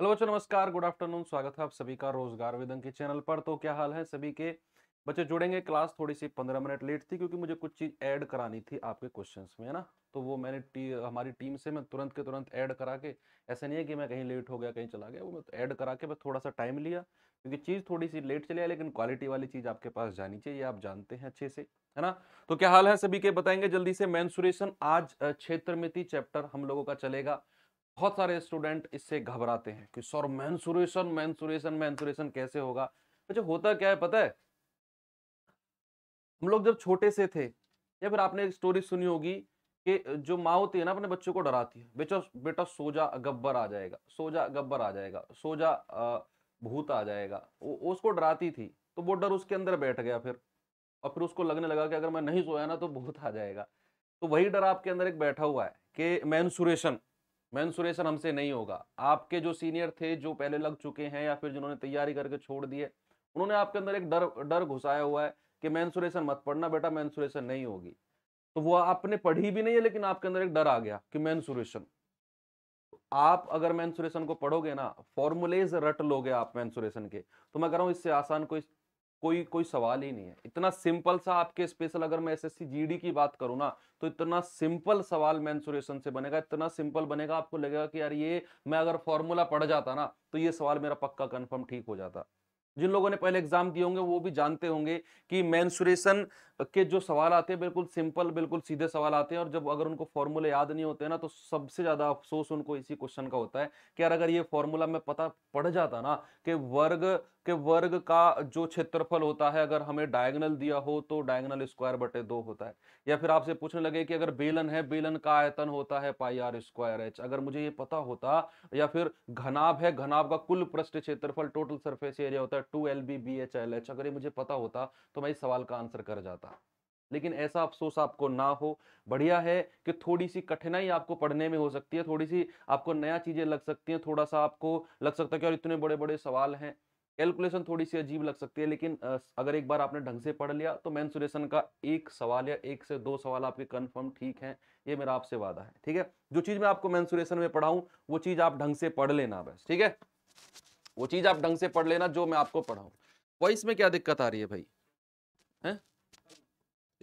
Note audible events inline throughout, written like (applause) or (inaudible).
hello बच्चों नमस्कार good afternoon स्वागत है आप सभी का रोजगार वेदन के चैनल पर तो क्या हाल है सभी के बच्चे जुड़ेंगे क्लास थोड़ी सी पंद्रह मिनट लेट थी क्योंकि मुझे कुछ चीज़ ऐड करानी थी आपके क्वेश्चंस में है ना तो वो मैंने टी, हमारी टीम से मैं तुरंत के तुरंत ऐड करा के ऐसा नहीं है कि मैं कहीं लेट हो गया कहीं चला गया वो मैं तो ऐड करा के बस थोड़ा सा टाइम लिया क्योंकि चीज़ थोड़ी सी लेट चली आई लेकिन क्वालिटी वाली चीज़ आपके पास जानी चाहिए आप जानते हैं अच्छे से है ना तो क्या हाल है सभी के बताएंगे जल्दी से मैंसुरेशन आज क्षेत्र चैप्टर हम लोगों का चलेगा बहुत सारे स्टूडेंट इससे घबराते हैं कि सर मैंसुरेशन मैंसुरेशन मैंसुरेशन कैसे होगा अच्छा होता क्या है पता है हम लोग जब छोटे से थे या फिर आपने एक स्टोरी सुनी होगी कि जो माँ होती है ना अपने बच्चों को डराती है बेटा बेटा सोजा गब्बर आ जाएगा सोजा गब्बर आ जाएगा सोजा भूत आ जाएगा वो उसको डराती थी तो वो डर उसके अंदर बैठ गया फिर और फिर उसको लगने लगा कि अगर मैं नहीं सोया ना तो भूत आ जाएगा तो वही डर आपके अंदर एक बैठा हुआ है कि मैंसुरेशन मैंसुरेशन हमसे नहीं होगा आपके जो सीनियर थे जो पहले लग चुके हैं या फिर जिन्होंने तैयारी करके छोड़ दिए उन्होंने आपके अंदर एक डर डर घुसाया हुआ है कि मैंसुरेशन मत पढ़ना बेटा मैंसुरेशन नहीं होगी तो वो आपने पढ़ी भी नहीं है लेकिन आपके अंदर एक डर आ गया कि मैंसुरेशन आप अगर मैंसुरेशन को पढ़ोगे ना फॉर्मुलेज रट लोगे आप मैंसुरेशन के तो मैं कह रहा हूँ इससे आसान कोई कोई कोई सवाल ही नहीं है इतना सिंपल सा आपके स्पेशल अगर मैं एसएससी जीडी की बात करूँ ना तो इतना सिंपल सवाल मैंसुरेशन से बनेगा इतना सिंपल बनेगा आपको लगेगा कि यार ये मैं अगर फॉर्मूला पढ़ जाता ना तो ये सवाल मेरा पक्का कन्फर्म ठीक हो जाता जिन लोगों ने पहले एग्जाम दिए होंगे वो भी जानते होंगे कि मैंसुरेशन के जो सवाल आते हैं बिल्कुल सिंपल बिल्कुल सीधे सवाल आते हैं और जब अगर उनको फॉर्मूले याद नहीं होते ना तो सबसे ज़्यादा अफसोस उनको इसी क्वेश्चन का होता है कि यार अगर ये फॉर्मूला में पता पड़ जाता ना कि वर्ग के वर्ग का जो क्षेत्रफल होता है अगर हमें डायगनल दिया हो तो डायगनल स्क्वायर बटे दो होता है या फिर आपसे पूछने लगे कि अगर बेलन है बेलन का आयतन होता है पाई आर स्क्वायर एच अगर मुझे ये पता होता या फिर घनाभ है घनाभ का कुल पृष्ठ क्षेत्रफल टोटल सरफेस एरिया होता है two L B B H L H अगर ये मुझे पता होता तो मैं इस सवाल का आंसर कर जाता लेकिन ऐसा अफसोस आपको ना हो बढ़िया है कि थोड़ी सी कठिनाई आपको पढ़ने में हो सकती है थोड़ी सी आपको नया चीज़ें लग सकती हैं थोड़ा सा आपको लग सकता है कि और इतने बड़े बड़े सवाल हैं कैलकुलेशन थोड़ी सी अजीब लग सकती है लेकिन अगर एक बार आपने ढंग से पढ़ लिया तो मैंसुरेशन का एक सवाल या एक से दो सवाल आपके कन्फर्म ठीक हैं ये मेरा आपसे वादा है ठीक है जो चीज़ मैं आपको मैंसुरेशन में पढ़ाऊँ वो चीज़ आप ढंग से पढ़ लेना बस ठीक है वो चीज़ आप ढंग से पढ़ लेना जो मैं आपको पढ़ाऊँ वॉइस में क्या दिक्कत आ रही है भाई है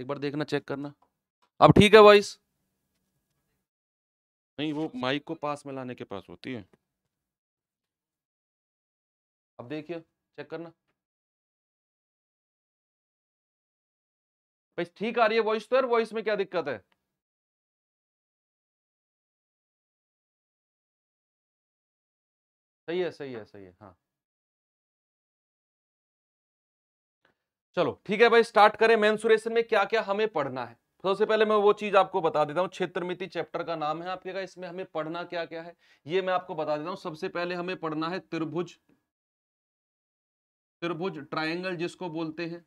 एक बार देखना चेक करना अब ठीक है वॉइस नहीं वो माइक को पास में लाने के पास होती है अब देखिए चेक करना भाई ठीक आ रही है वॉइस तो यार वॉइस में क्या दिक्कत है सही है सही है सही है हाँ चलो ठीक है भाई स्टार्ट करें मेंसुरेशन में क्या क्या हमें पढ़ना है सबसे पहले मैं वो चीज आपको बता देता हूँ क्षेत्रमिति चैप्टर का नाम है आपके का इसमें हमें पढ़ना क्या क्या है ये मैं आपको बता देता हूँ सबसे पहले हमें पढ़ना है त्रिभुज त्रिभुज ट्रायंगल जिसको बोलते हैं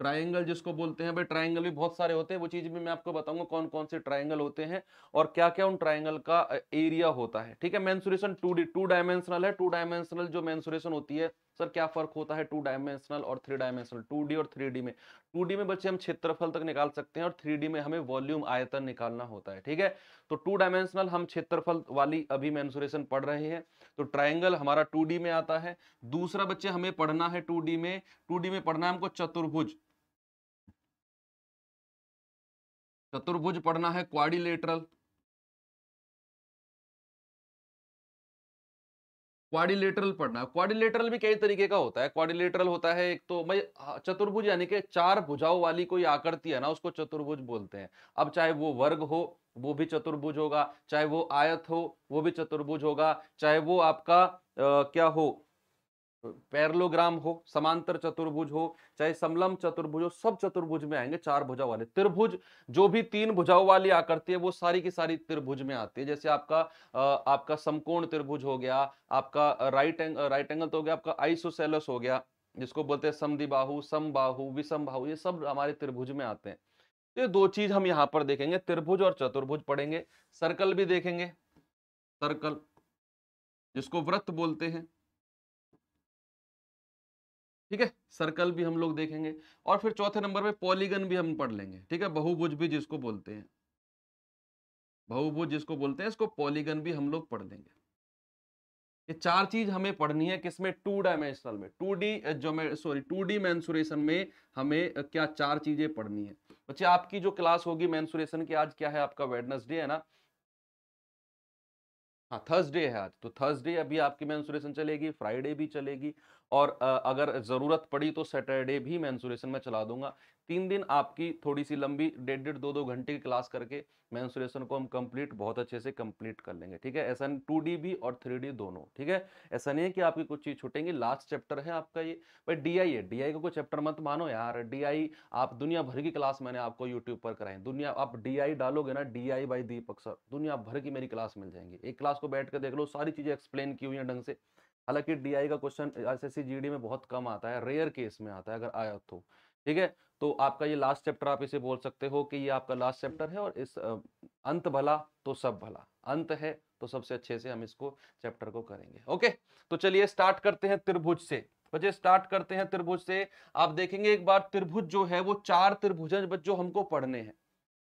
ट्रायंगल जिसको बोलते हैं भाई ट्रायंगल भी बहुत सारे होते हैं वो चीज भी मैं आपको बताऊंगा कौन कौन से ट्रायंगल होते हैं और क्या क्या उन ट्रायंगल का एरिया होता है ठीक है mensuration two D two dimensional है टू डायमेंशनल जो मैंसुरेशन होती है सर क्या फर्क होता है टू डायमेंशनल और थ्री डायमेंशनल टू और थ्री में टू में बच्चे हम क्षेत्रफल तक निकाल सकते हैं और थ्री में हमें वॉल्यूम आयतन निकालना होता है ठीक है तो टू डायमेंशनल हम क्षेत्रफल वाली अभी मैं पढ़ रहे हैं तो ट्राइंगल हमारा टू में आता है दूसरा बच्चे हमें पढ़ना है टू में टू में पढ़ना है हमको चतुर्भुज चतुर्भुज पढ़ना है क्वाडिलेटरल क्वारिलेटरल पढ़ना है क्वारिलेटरल भी कई तरीके का होता है क्वारिलेटरल होता है एक तो भाई हाँ, चतुर्भुज यानी कि चार भुजाओं वाली कोई आकृति है ना उसको चतुर्भुज बोलते हैं अब चाहे वो वर्ग हो वो भी चतुर्भुज होगा चाहे वो आयत हो वो भी चतुर्भुज होगा चाहे वो आपका आ, क्या हो पैरलोग्राम हो समांतर चतुर्भुज हो चाहे समलम चतुर्भुज हो सब चतुर्भुज में आएंगे चार भुजा वाले त्रिभुज जो भी तीन भुजाओं वाली आकृति है वो सारी की सारी त्रिभुज में आती है जैसे आपका आपका समकोण त्रिभुज हो गया आपका राइट एंग, राइट एंगल तो हो गया आपका आइसोसेलस हो गया जिसको बोलते हैं समदिबाहु समबाहु विषमबाहु ये सब हमारे त्रिभुज में आते हैं तो ये दो चीज हम यहाँ पर देखेंगे त्रिभुज और चतुर्भुज पढ़ेंगे सर्कल भी देखेंगे सर्कल जिसको व्रत बोलते हैं ठीक है सर्कल भी हम लोग देखेंगे और फिर चौथे नंबर पे पॉलीगन भी हम पढ़ लेंगे ठीक है बहुभुज भी जिसको बोलते हैं बहुभुज जिसको बोलते हैं इसको पॉलीगन भी हम लोग पढ़ लेंगे ये चार चीज हमें पढ़नी है किसमें टू डायमेंशनल में two D sorry two D mensuration में हमें क्या चार चीजें पढ़नी है बच्चे आपकी जो क्लास होगी मैंसुरेशन की आज क्या है आपका वेडनेसडे है ना हाँ थर्सडे है आज तो थर्सडे अभी आपकी मैंसुरेशन चलेगी फ्राइडे भी चलेगी और अगर ज़रूरत पड़ी तो सैटरडे भी मैंसुरेशन में चला दूंगा तीन दिन आपकी थोड़ी सी लंबी डेढ़ डेढ़ दो दो घंटे की क्लास करके मैंसुरेशन को हम कंप्लीट बहुत अच्छे से कंप्लीट कर लेंगे ठीक है ऐसा टू डी भी और थ्री डी दोनों ठीक है ऐसा नहीं है कि आपकी कुछ चीज़ छूटेंगी लास्ट चैप्टर है आपका ये भाई डी आई है डी आई का कोई चैप्टर मत मानो यार डी आई आप दुनिया भर की क्लास मैंने आपको यूट्यूब पर कराई दुनिया आप डी आई डालोगे ना D I by Deepak sir दुनिया भर की मेरी क्लास मिल जाएंगी एक क्लास को बैठ कर देख लो सारी चीज़ें एक्सप्लेन की हुई हैं ढंग से हालांकि डीआई का क्वेश्चन एसएससी जीडी में बहुत कम आता है रेयर केस में आता है अगर आया तो ठीक है तो आपका ये लास्ट चैप्टर आप इसे बोल सकते हो कि ये आपका लास्ट चैप्टर है और इस अंत भला तो सब भला अंत है तो सबसे अच्छे से हम इसको चैप्टर को करेंगे ओके तो चलिए स्टार्ट करते हैं त्रिभुज से बच्चे स्टार्ट करते हैं त्रिभुज से आप देखेंगे एक बार त्रिभुज जो है वो चार त्रिभुज जो हमको पढ़ने हैं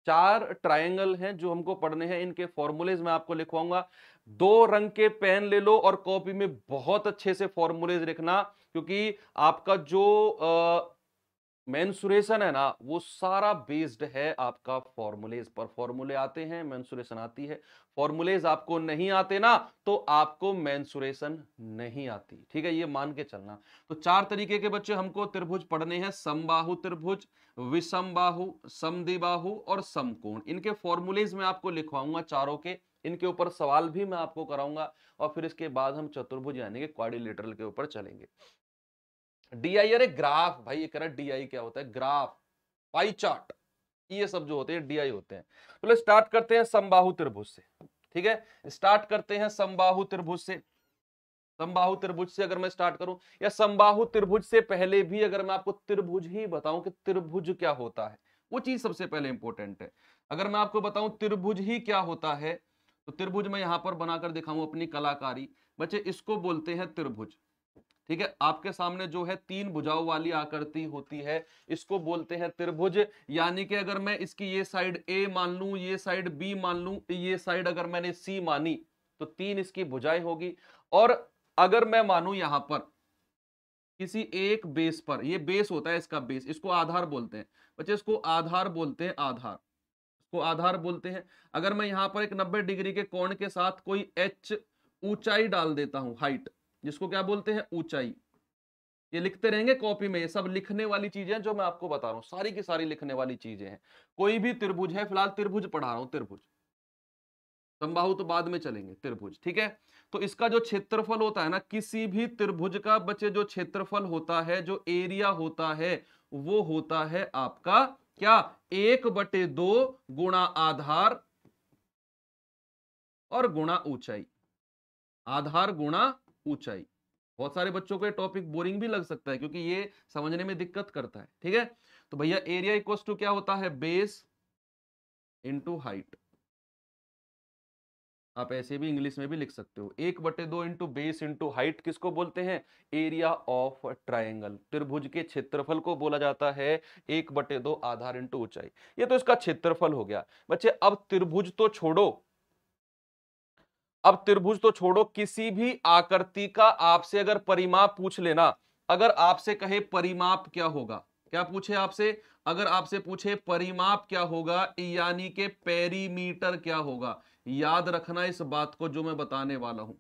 चार ट्रायंगल हैं जो हमको पढ़ने हैं इनके फॉर्मूलेज मैं आपको लिखवाऊंगा दो रंग के पेन ले लो और कॉपी में बहुत अच्छे से फॉर्मूलेज लिखना क्योंकि आपका जो मैंसुरेशन है ना वो सारा बेस्ड है आपका फॉर्मूलेज पर फॉर्मूले आते हैं मैंसुरेशन आती है फॉर्मूलेज आपको नहीं आते ना तो आपको मैंसुरेशन नहीं आती ठीक है ये मान के चलना तो चार तरीके के बच्चे हमको त्रिभुज पढ़ने हैं समबाहु त्रिभुज विषम बाहु समिबाहु और समकोण इनके फॉर्मूलेज में आपको लिखवाऊंगा चारों के इनके ऊपर सवाल भी मैं आपको कराऊंगा और फिर इसके बाद हम चतुर्भुज यानी कि क्वारिलेटरल के ऊपर चलेंगे डी आई अरे ग्राफ भाई ये कह रहा है डी आई क्या होता है ग्राफ पाई चार्ट ये सब जो होते हैं डी आई होते हैं चलो तो स्टार्ट करते हैं संबाहु त्रिभुज से ठीक है स्टार्ट करते हैं संबाहु त्रिभुज से संबाहु त्रिभुज से अगर मैं स्टार्ट करूं या संबाहु त्रिभुज से पहले भी अगर मैं आपको त्रिभुज ही बताऊं कि त्रिभुज क्या होता है वो चीज सबसे पहले इंपॉर्टेंट है अगर मैं आपको बताऊं त्रिभुज ही क्या होता है तो त्रिभुज में यहां पर बनाकर दिखाऊं अपनी कलाकारी बच्चे इसको बोलते हैं त्रिभुज ठीक है आपके सामने जो है तीन भुजाओं वाली आकृति होती है इसको बोलते हैं त्रिभुज यानी कि अगर मैं इसकी ये साइड ए मान लू ये साइड बी मान लू ये साइड अगर मैंने सी मानी तो तीन इसकी भुजाएं होगी और अगर मैं मानू यहां पर किसी एक बेस पर ये बेस होता है इसका बेस इसको आधार बोलते हैं बच्चे इसको आधार बोलते हैं आधार को आधार बोलते हैं अगर मैं यहां पर एक 90 डिग्री के कोण के साथ कोई एच ऊंचाई डाल देता हूं हाइट जिसको क्या बोलते हैं ऊंचाई ये लिखते रहेंगे कॉपी में ये सब लिखने वाली चीजें जो मैं आपको बता रहा हूँ सारी की सारी लिखने वाली चीजें हैं कोई भी त्रिभुज है फिलहाल त्रिभुज पढ़ा रहा हूं त्रिभुज संभाव तो बाद में चलेंगे त्रिभुज ठीक है तो इसका जो क्षेत्रफल होता है ना किसी भी त्रिभुज का बचे जो क्षेत्रफल होता है जो एरिया होता है वो होता है आपका क्या एक बटे दो गुणा आधार और गुणा ऊंचाई आधार गुणा ऊंचाई बहुत सारे बच्चों को ये टॉपिक बोरिंग भी लग सकता है क्योंकि ये समझने में दिक्कत करता है ठीक है तो भैया एरिया इक्वल टू क्या होता है बेस इनटू हाइट आप ऐसे भी इंग्लिश में भी लिख सकते हो एक बटे दो इंटू बेस इंटू हाइट किसको बोलते हैं एरिया ऑफ ट्राइंगल त्रिभुज के क्षेत्रफल को बोला जाता है एक बटे दो आधार इंटू ऊंचाई ये तो इसका क्षेत्रफल हो गया बच्चे अब त्रिभुज तो छोड़ो अब त्रिभुज तो छोड़ो किसी भी आकृति का आपसे अगर परिमाप पूछ लेना अगर आपसे कहे परिमाप क्या होगा क्या पूछे आपसे अगर आपसे पूछे परिमाप क्या होगा यानी के पेरीमीटर क्या होगा याद रखना इस बात को जो मैं बताने वाला हूं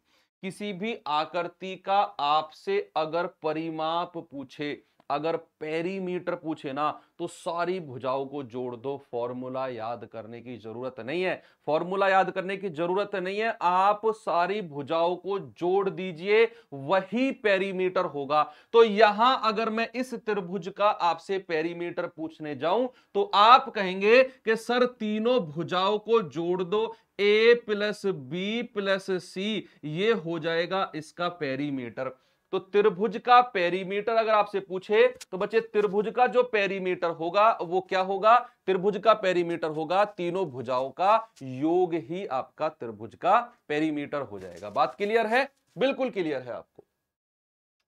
किसी भी आकृति का आपसे अगर परिमाप पूछे अगर पेरीमीटर पूछे ना तो सारी भुजाओं को जोड़ दो फॉर्मूला याद करने की जरूरत नहीं है फॉर्मूला याद करने की जरूरत नहीं है आप सारी भुजाओं को जोड़ दीजिए वही पेरीमीटर होगा तो यहां अगर मैं इस त्रिभुज का आपसे पेरीमीटर पूछने जाऊं तो आप कहेंगे कि सर तीनों भुजाओं को जोड़ दो A plus B plus C ये हो जाएगा इसका पेरीमीटर तो त्रिभुज का पेरीमीटर अगर आपसे पूछे तो बच्चे त्रिभुज का जो पेरीमीटर होगा वो क्या होगा त्रिभुज का पेरीमीटर होगा तीनों भुजाओं का योग ही आपका त्रिभुज का पेरीमीटर हो जाएगा बात क्लियर है बिल्कुल क्लियर है आपको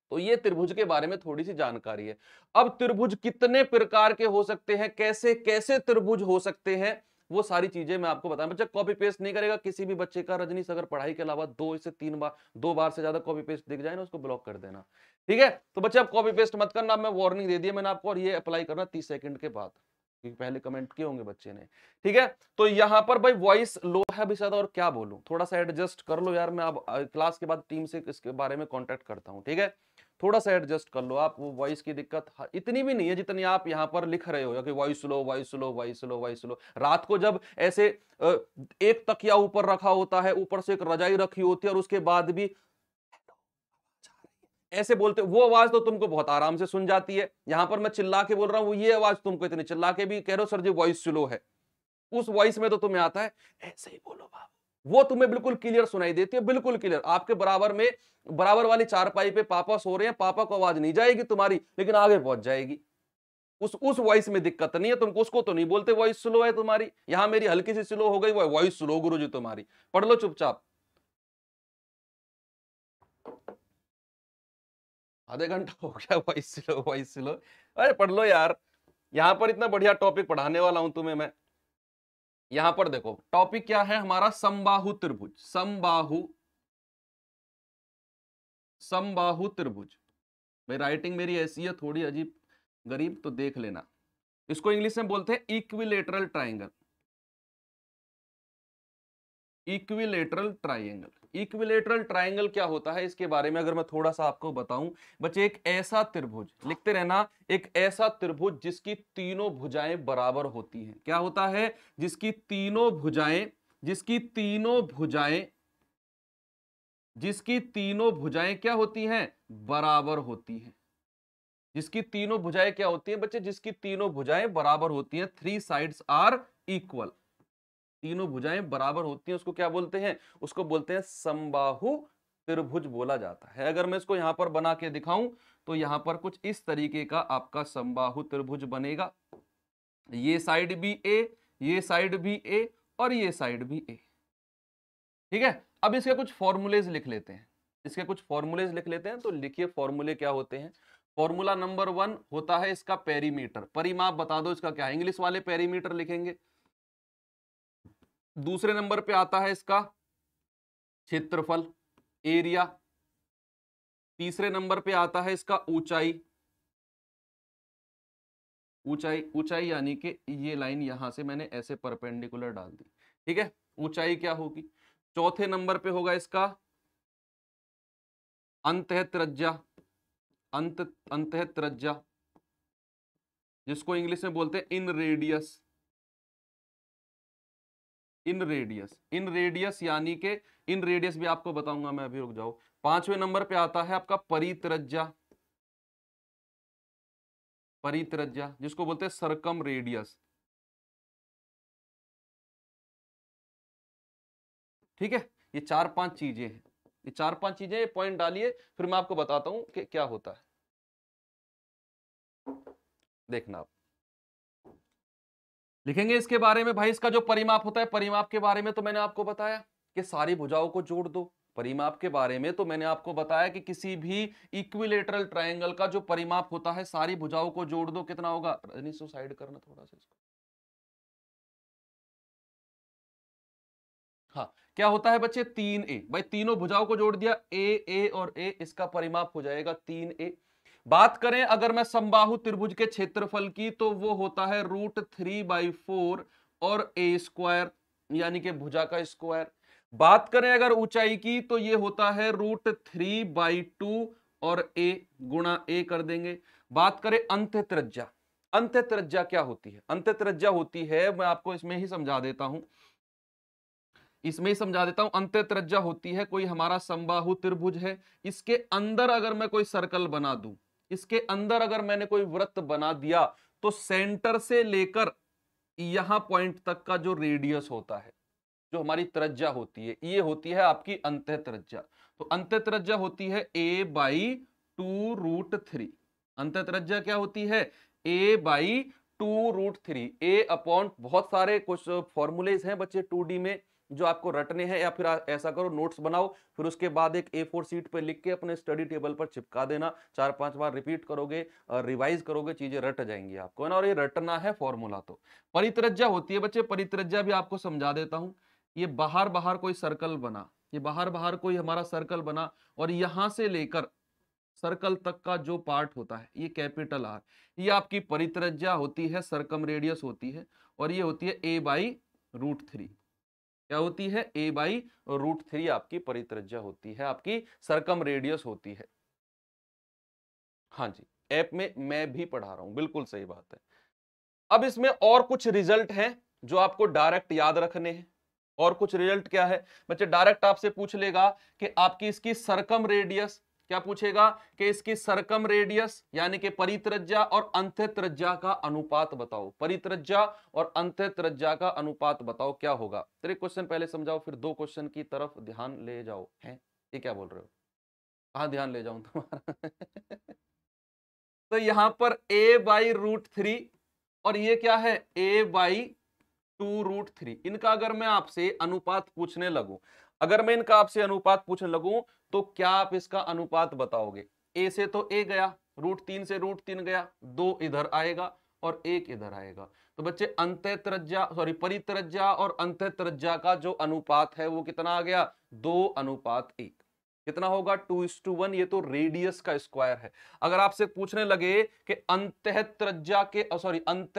तो ये त्रिभुज के बारे में थोड़ी सी जानकारी है अब त्रिभुज कितने प्रकार के हो सकते हैं कैसे कैसे त्रिभुज हो सकते हैं वो सारी चीजें मैं आपको बताऊं बच्चा कॉपी पेस्ट नहीं करेगा किसी भी बच्चे का रजनीश अगर पढ़ाई के अलावा दो से तीन बार दो बार से ज्यादा कॉपी पेस्ट दिख जाए ना उसको ब्लॉक कर देना ठीक है तो बच्चे आप कॉपी पेस्ट मत करना मैं वार्निंग दे दिया मैंने आपको और ये अप्लाई करना तीस सेकंड के बाद क्योंकि पहले कमेंट किए होंगे बच्चे ने ठीक है तो यहाँ पर भाई वॉइस लो है भी ज्यादा और क्या बोलू थोड़ा सा एडजस्ट कर लो यार मैं अब क्लास के बाद टीम से इसके बारे में कॉन्टेक्ट करता हूँ ठीक है थोड़ा सा एडजस्ट कर लो आप वो वॉइस की दिक्कत इतनी भी नहीं है जितनी आप यहाँ पर लिख रहे हो कि voice low voice low voice low voice low रात को जब ऐसे एक तकिया ऊपर रखा होता है ऊपर से एक रजाई रखी होती है और उसके बाद भी ऐसे बोलते वो आवाज तो तुमको बहुत आराम से सुन जाती है यहां पर मैं चिल्ला के बोल रहा हूँ ये आवाज तुमको इतनी चिल्ला के भी कह रहे हो सर जी वॉइस स्लो है उस वॉइस में तो तुम्हें आता है ऐसे ही बोलो बाबू वो तुम्हें बिल्कुल क्लियर सुनाई देती है बिल्कुल क्लियर आपके बराबर में बराबर वाली चारपाई पे पापा सो रहे हैं पापा को आवाज नहीं जाएगी तुम्हारी लेकिन आगे पहुंच जाएगी उस उस वॉइस में दिक्कत नहीं है तुमको उसको तो नहीं बोलते वॉइस स्लो है तुम्हारी यहाँ मेरी हल्की सी स्लो हो गई वो वॉइस स्लो गुरु जी तुम्हारी पढ़ लो चुपचाप आधे घंटा हो गया वॉइस स्लो वॉइस स्लो अरे पढ़ लो यार यहां पर इतना बढ़िया टॉपिक पढ़ाने वाला हूं तुम्हें मैं यहां पर देखो टॉपिक क्या है हमारा संबाहु त्रिभुज संबाहु संबाहु त्रिभुज भाई राइटिंग मेरी ऐसी है थोड़ी अजीब गरीब तो देख लेना इसको इंग्लिश में बोलते हैं equilateral triangle equilateral triangle equilateral triangle क्या होता है इसके बारे में अगर मैं थोड़ा सा आपको बताऊं बच्चे एक ऐसा त्रिभुज लिखते रहना एक ऐसा त्रिभुज जिसकी तीनों भुजाएं बराबर होती हैं क्या होता है जिसकी तीनों भुजाएं जिसकी तीनों भुजाएं जिसकी तीनों भुजाएं क्या होती हैं बराबर होती हैं जिसकी तीनों भुजाएं क्या होती हैं बच्चे जिसकी तीनों भुजाएं बराबर होती हैं थ्री साइड्स आर इक्वल तीनों भुजाएं बराबर होती हैं उसको क्या बोलते हैं उसको बोलते हैं समबाहु त्रिभुज बोला जाता है अगर मैं इसको यहां पर बना के दिखाऊं तो यहां पर कुछ इस तरीके का आपका संबाहु त्रिभुज बनेगा ये साइड भी ए ये साइड भी ए और ये साइड भी ए ठीक है अब इसके कुछ फॉर्मूलेज लिख लेते हैं इसके कुछ फॉर्मूलेज लिख लेते हैं तो लिखिए फॉर्मूले क्या होते हैं फॉर्मूला नंबर वन होता है इसका पेरीमीटर परिमाप बता दो इसका क्या इंग्लिश वाले पेरीमीटर लिखेंगे दूसरे नंबर पे आता है इसका क्षेत्रफल एरिया तीसरे नंबर पे आता है इसका ऊंचाई ऊंचाई ऊंचाई यानी कि ये लाइन यहां से मैंने ऐसे परपेंडिकुलर डाल दी ठीक है ऊंचाई क्या होगी चौथे नंबर पे होगा इसका अंत है त्रज्या अंत अंत है जिसको इंग्लिश में बोलते हैं इन रेडियस इन रेडियस इन रेडियस यानी के इन रेडियस भी आपको बताऊंगा मैं अभी रुक जाओ पांचवें नंबर पे आता है आपका परित्रज्या परित्रज्या जिसको बोलते हैं सरकम रेडियस ठीक है ये चार पांच चीजें हैं ये चार पांच चीजें पॉइंट डालिए फिर मैं आपको बताता हूं कि क्या होता है देखना आप लिखेंगे इसके बारे में भाई इसका जो परिमाप होता है परिमाप के बारे में तो मैंने आपको बताया कि सारी भुजाओं को जोड़ दो परिमाप के बारे में तो मैंने आपको बताया कि किसी भी इक्विलेटरल ट्रायंगल का जो परिमाप होता है सारी भुजाओं को जोड़ दो कितना होगा रजनी सो साइड करना थोड़ा सा इसको हाँ क्या होता है बच्चे तीन ए भाई तीनों भुजाओं को जोड़ दिया ए ए और ए इसका परिमाप हो जाएगा तीन ए बात करें अगर मैं संबाहु त्रिभुज के क्षेत्रफल की तो वो होता है रूट थ्री बाई फोर और ए स्क्वायर यानी कि भुजा का स्क्वायर बात करें अगर ऊंचाई की तो ये होता है रूट थ्री बाई टू और ए गुणा ए कर देंगे बात करें अंत त्रिज्या अंत त्रिज्या क्या होती है अंत त्रिज्या होती है मैं आपको इसमें ही समझा देता हूं इसमें ही समझा देता हूं अंत त्रिज्या होती है कोई हमारा संबाहु त्रिभुज है इसके अंदर अगर मैं कोई सर्कल बना दूं इसके अंदर अगर मैंने कोई व्रत बना दिया तो सेंटर से लेकर यहां पॉइंट तक का जो रेडियस होता है जो हमारी तरज्जा होती है ये होती है आपकी अंत तरज्जा तो अंत तरज्जा होती है ए बाई टू रूट थ्री अंत तरज्जा क्या होती है ए by two root three A upon बहुत सारे कुछ फॉर्मूलेज हैं बच्चे टू डी में जो आपको रटने हैं या फिर ऐसा करो नोट्स बनाओ फिर उसके बाद एक ए फोर सीट पर लिख के अपने स्टडी टेबल पर चिपका देना चार पांच बार रिपीट करोगे रिवाइज करोगे चीजें रट जाएंगी आपको है ना और ये रटना है फॉर्मूला तो परित्रज्या होती है बच्चे परित्रज्या भी आपको समझा देता हूँ ये बाहर बाहर कोई सर्कल बना ये बाहर बाहर कोई हमारा सर्कल बना और यहां से लेकर सर्कल तक का जो पार्ट होता है ये कैपिटल आर ये आपकी परित्रज्या होती है सरकम रेडियस होती है और ये होती है ए बाई रूट थ्री क्या होती है ए बाई रूट थ्री आपकी परित्रज्या होती है आपकी सरकम रेडियस होती है हाँ जी ऐप में मैं भी पढ़ा रहा हूं बिल्कुल सही बात है अब इसमें और कुछ रिजल्ट हैं जो आपको डायरेक्ट याद रखने हैं और कुछ रिजल्ट क्या है बच्चे डायरेक्ट आपसे पूछ लेगा कि आपकी इसकी सरकम रेडियस क्या पूछेगा कि इसकी सरकम रेडियस यानी कि परित्रज्या और अंत्यत्रज्या का अनुपात बताओ परित्रज्या और अंत्यत्रज्या का अनुपात बताओ क्या होगा तेरे क्वेश्चन पहले समझाओ फिर दो क्वेश्चन की तरफ ध्यान ले जाओ है ये क्या बोल रहे हो कहा ध्यान ले जाऊं तुम्हारा (laughs) तो यहां पर ए बाई रूट थ्री और ये क्या है ए बाई टू रूट थ्री इनका अगर मैं आपसे अनुपात पूछने लगू अगर मैं इनका आपसे अनुपात पूछने लगू तो क्या आप इसका अनुपात बताओगे ए से तो ए गया रूट तीन से रूट तीन गया दो इधर आएगा और एक इधर आएगा तो बच्चे अंत्यत्रज्या सॉरी परित्रज्जा और अंत्यत्रज्या का जो अनुपात है वो कितना आ गया दो अनुपात एक कितना होगा टू इस टू वन ये तो रेडियस का स्क्वायर है अगर आपसे पूछने लगे कि अंत्यत्रज्या के सॉरी अंत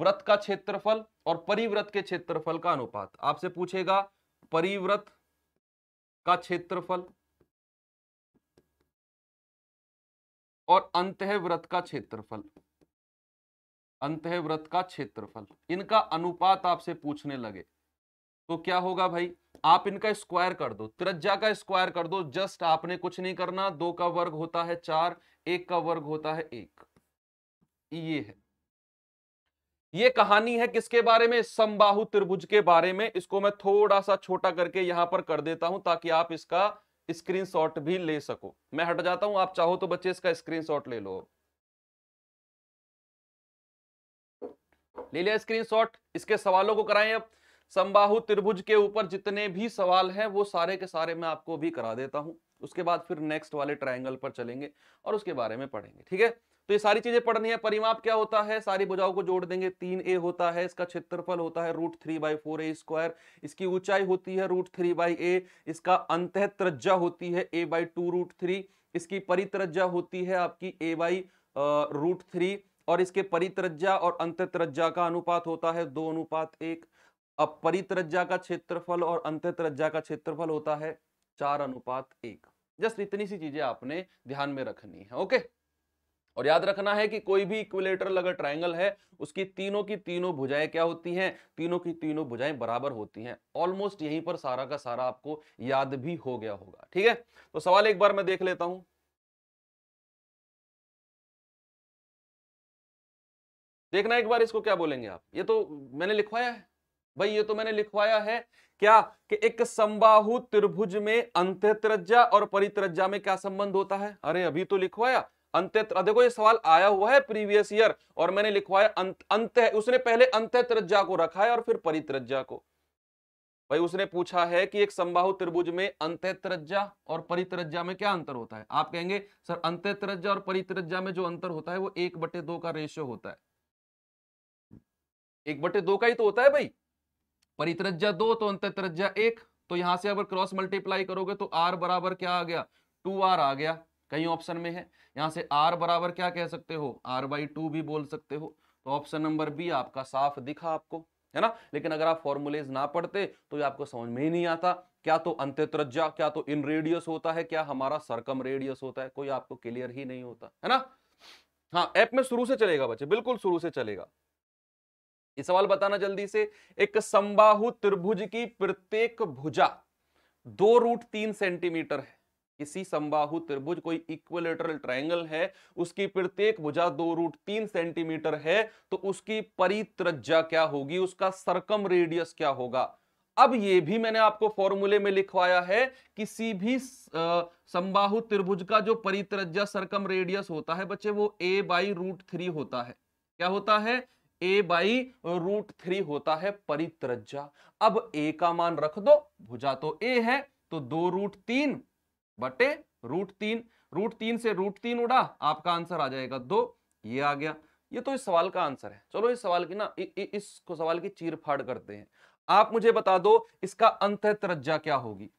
व्रत का क्षेत्रफल और परिव्रत के क्षेत्रफल का अनुपात आपसे पूछेगा परिव्रत का क्षेत्रफल और अंत व्रत का क्षेत्रफल अंत व्रत का क्षेत्रफल इनका अनुपात आपसे पूछने लगे तो क्या होगा भाई आप इनका स्क्वायर कर दो त्रिज्या का स्क्वायर कर दो जस्ट आपने कुछ नहीं करना दो का वर्ग होता है चार एक का वर्ग होता है एक ये है ये कहानी है किसके बारे में संबाहु त्रिभुज के बारे में इसको मैं थोड़ा सा छोटा करके यहां पर कर देता हूं ताकि आप इसका स्क्रीनशॉट भी ले सको मैं हट जाता हूं आप चाहो तो बच्चे इसका स्क्रीनशॉट ले लो ले लिया स्क्रीनशॉट इसके सवालों को कराएं अब संबाहु त्रिभुज के ऊपर जितने भी सवाल हैं वो सारे के सारे मैं आपको भी करा देता हूं उसके बाद फिर नेक्स्ट वाले ट्राइंगल पर चलेंगे और उसके बारे में पढ़ेंगे ठीक है तो ये सारी चीजें पढ़नी है परिमाप क्या होता है सारी भुजाओं को जोड़ देंगे तीन ए होता है इसका क्षेत्रफल होता है root three by four A square इसकी ऊंचाई होती है रूट थ्री बाई ए इसका अंत त्रज्जा होती है ए बाई टू रूट थ्री इसकी परित्रज्जा होती है आपकी ए बाई रूट थ्री और इसके परित्रज्जा और अंत त्रज्जा का अनुपात होता है दो अनुपात एक अब परित्रज्जा का क्षेत्रफल और अंत त्रज्जा का क्षेत्रफल होता है चार अनुपात एक जस्ट इतनी सी चीजें आपने ध्यान में रखनी है ओके और याद रखना है कि कोई भी इक्विलेटर अगर ट्राइंगल है उसकी तीनों की तीनों भुजाएं क्या होती हैं तीनों की तीनों भुजाएं बराबर होती हैं ऑलमोस्ट यहीं पर सारा का सारा आपको याद भी हो गया होगा ठीक है तो सवाल एक बार मैं देख लेता हूं देखना एक बार इसको क्या बोलेंगे आप ये तो मैंने लिखवाया है भाई ये तो मैंने लिखवाया है क्या कि एक संबाहु त्रिभुज में अंत्यत्रज्जा और परित्रज्जा में क्या संबंध होता है अरे अभी तो लिखवाया अंत्य देखो ये सवाल आया हुआ है प्रीवियस ईयर और मैंने लिखवाया अंत अंत उसने पहले अंत्यत्रज्जा को रखा है और फिर परित्रज्जा को भाई उसने पूछा है कि एक संबाहु त्रिभुज में अंत्यत्रज्जा और परित्रज्जा में क्या अंतर होता है आप कहेंगे सर अंत्यत्रज्जा और परित्रज्जा में जो अंतर होता है वो एक बटे दो का रेशियो होता है एक बटे दो का ही तो होता है भाई परित्रज्या दो तो अंत अंतरत्रज्या एक तो यहां से अगर क्रॉस मल्टीप्लाई करोगे तो आर बराबर क्या आ गया टू आर आ गया कई ऑप्शन में है यहां से आर बराबर क्या कह सकते हो आर बाई टू भी बोल सकते हो तो ऑप्शन नंबर बी आपका साफ दिखा आपको है ना लेकिन अगर आप फॉर्मूलेज ना पढ़ते तो ये आपको समझ में ही नहीं आता क्या तो अंत अंत्यत्रज्जा क्या तो इन रेडियस होता है क्या हमारा सरकम रेडियस होता है कोई आपको क्लियर ही नहीं होता है ना हाँ ऐप में शुरू से चलेगा बच्चे बिल्कुल शुरू से चलेगा ये सवाल बताना जल्दी से एक संबाहु त्रिभुज की प्रत्येक भुजा दो रूट तीन सेंटीमीटर है किसी संबाहु त्रिभुज कोई इक्वलेटरल ट्रायंगल है उसकी प्रत्येक भुजा दो रूट तीन सेंटीमीटर है तो उसकी परित्रज्जा क्या होगी उसका सरकम रेडियस क्या होगा अब ये भी मैंने आपको फॉर्मूले में लिखवाया है किसी भी संबाहु त्रिभुज का जो परित्रज्जा सरकम रेडियस होता है बच्चे वो ए बाई रूट थ्री होता है क्या होता है ए बाई रूट थ्री होता है परित्रज्या अब ए का मान रख दो भुजा तो ए है तो दो रूट तीन बटे रूट तीन रूट तीन से रूट तीन उड़ा आपका आंसर आ जाएगा दो ये आ गया ये तो इस सवाल का आंसर है चलो इस सवाल की ना इ, इ, इस सवाल की चीर फाड़ करते हैं आप मुझे बता दो इसका अंत त्रज्जा क्या होगी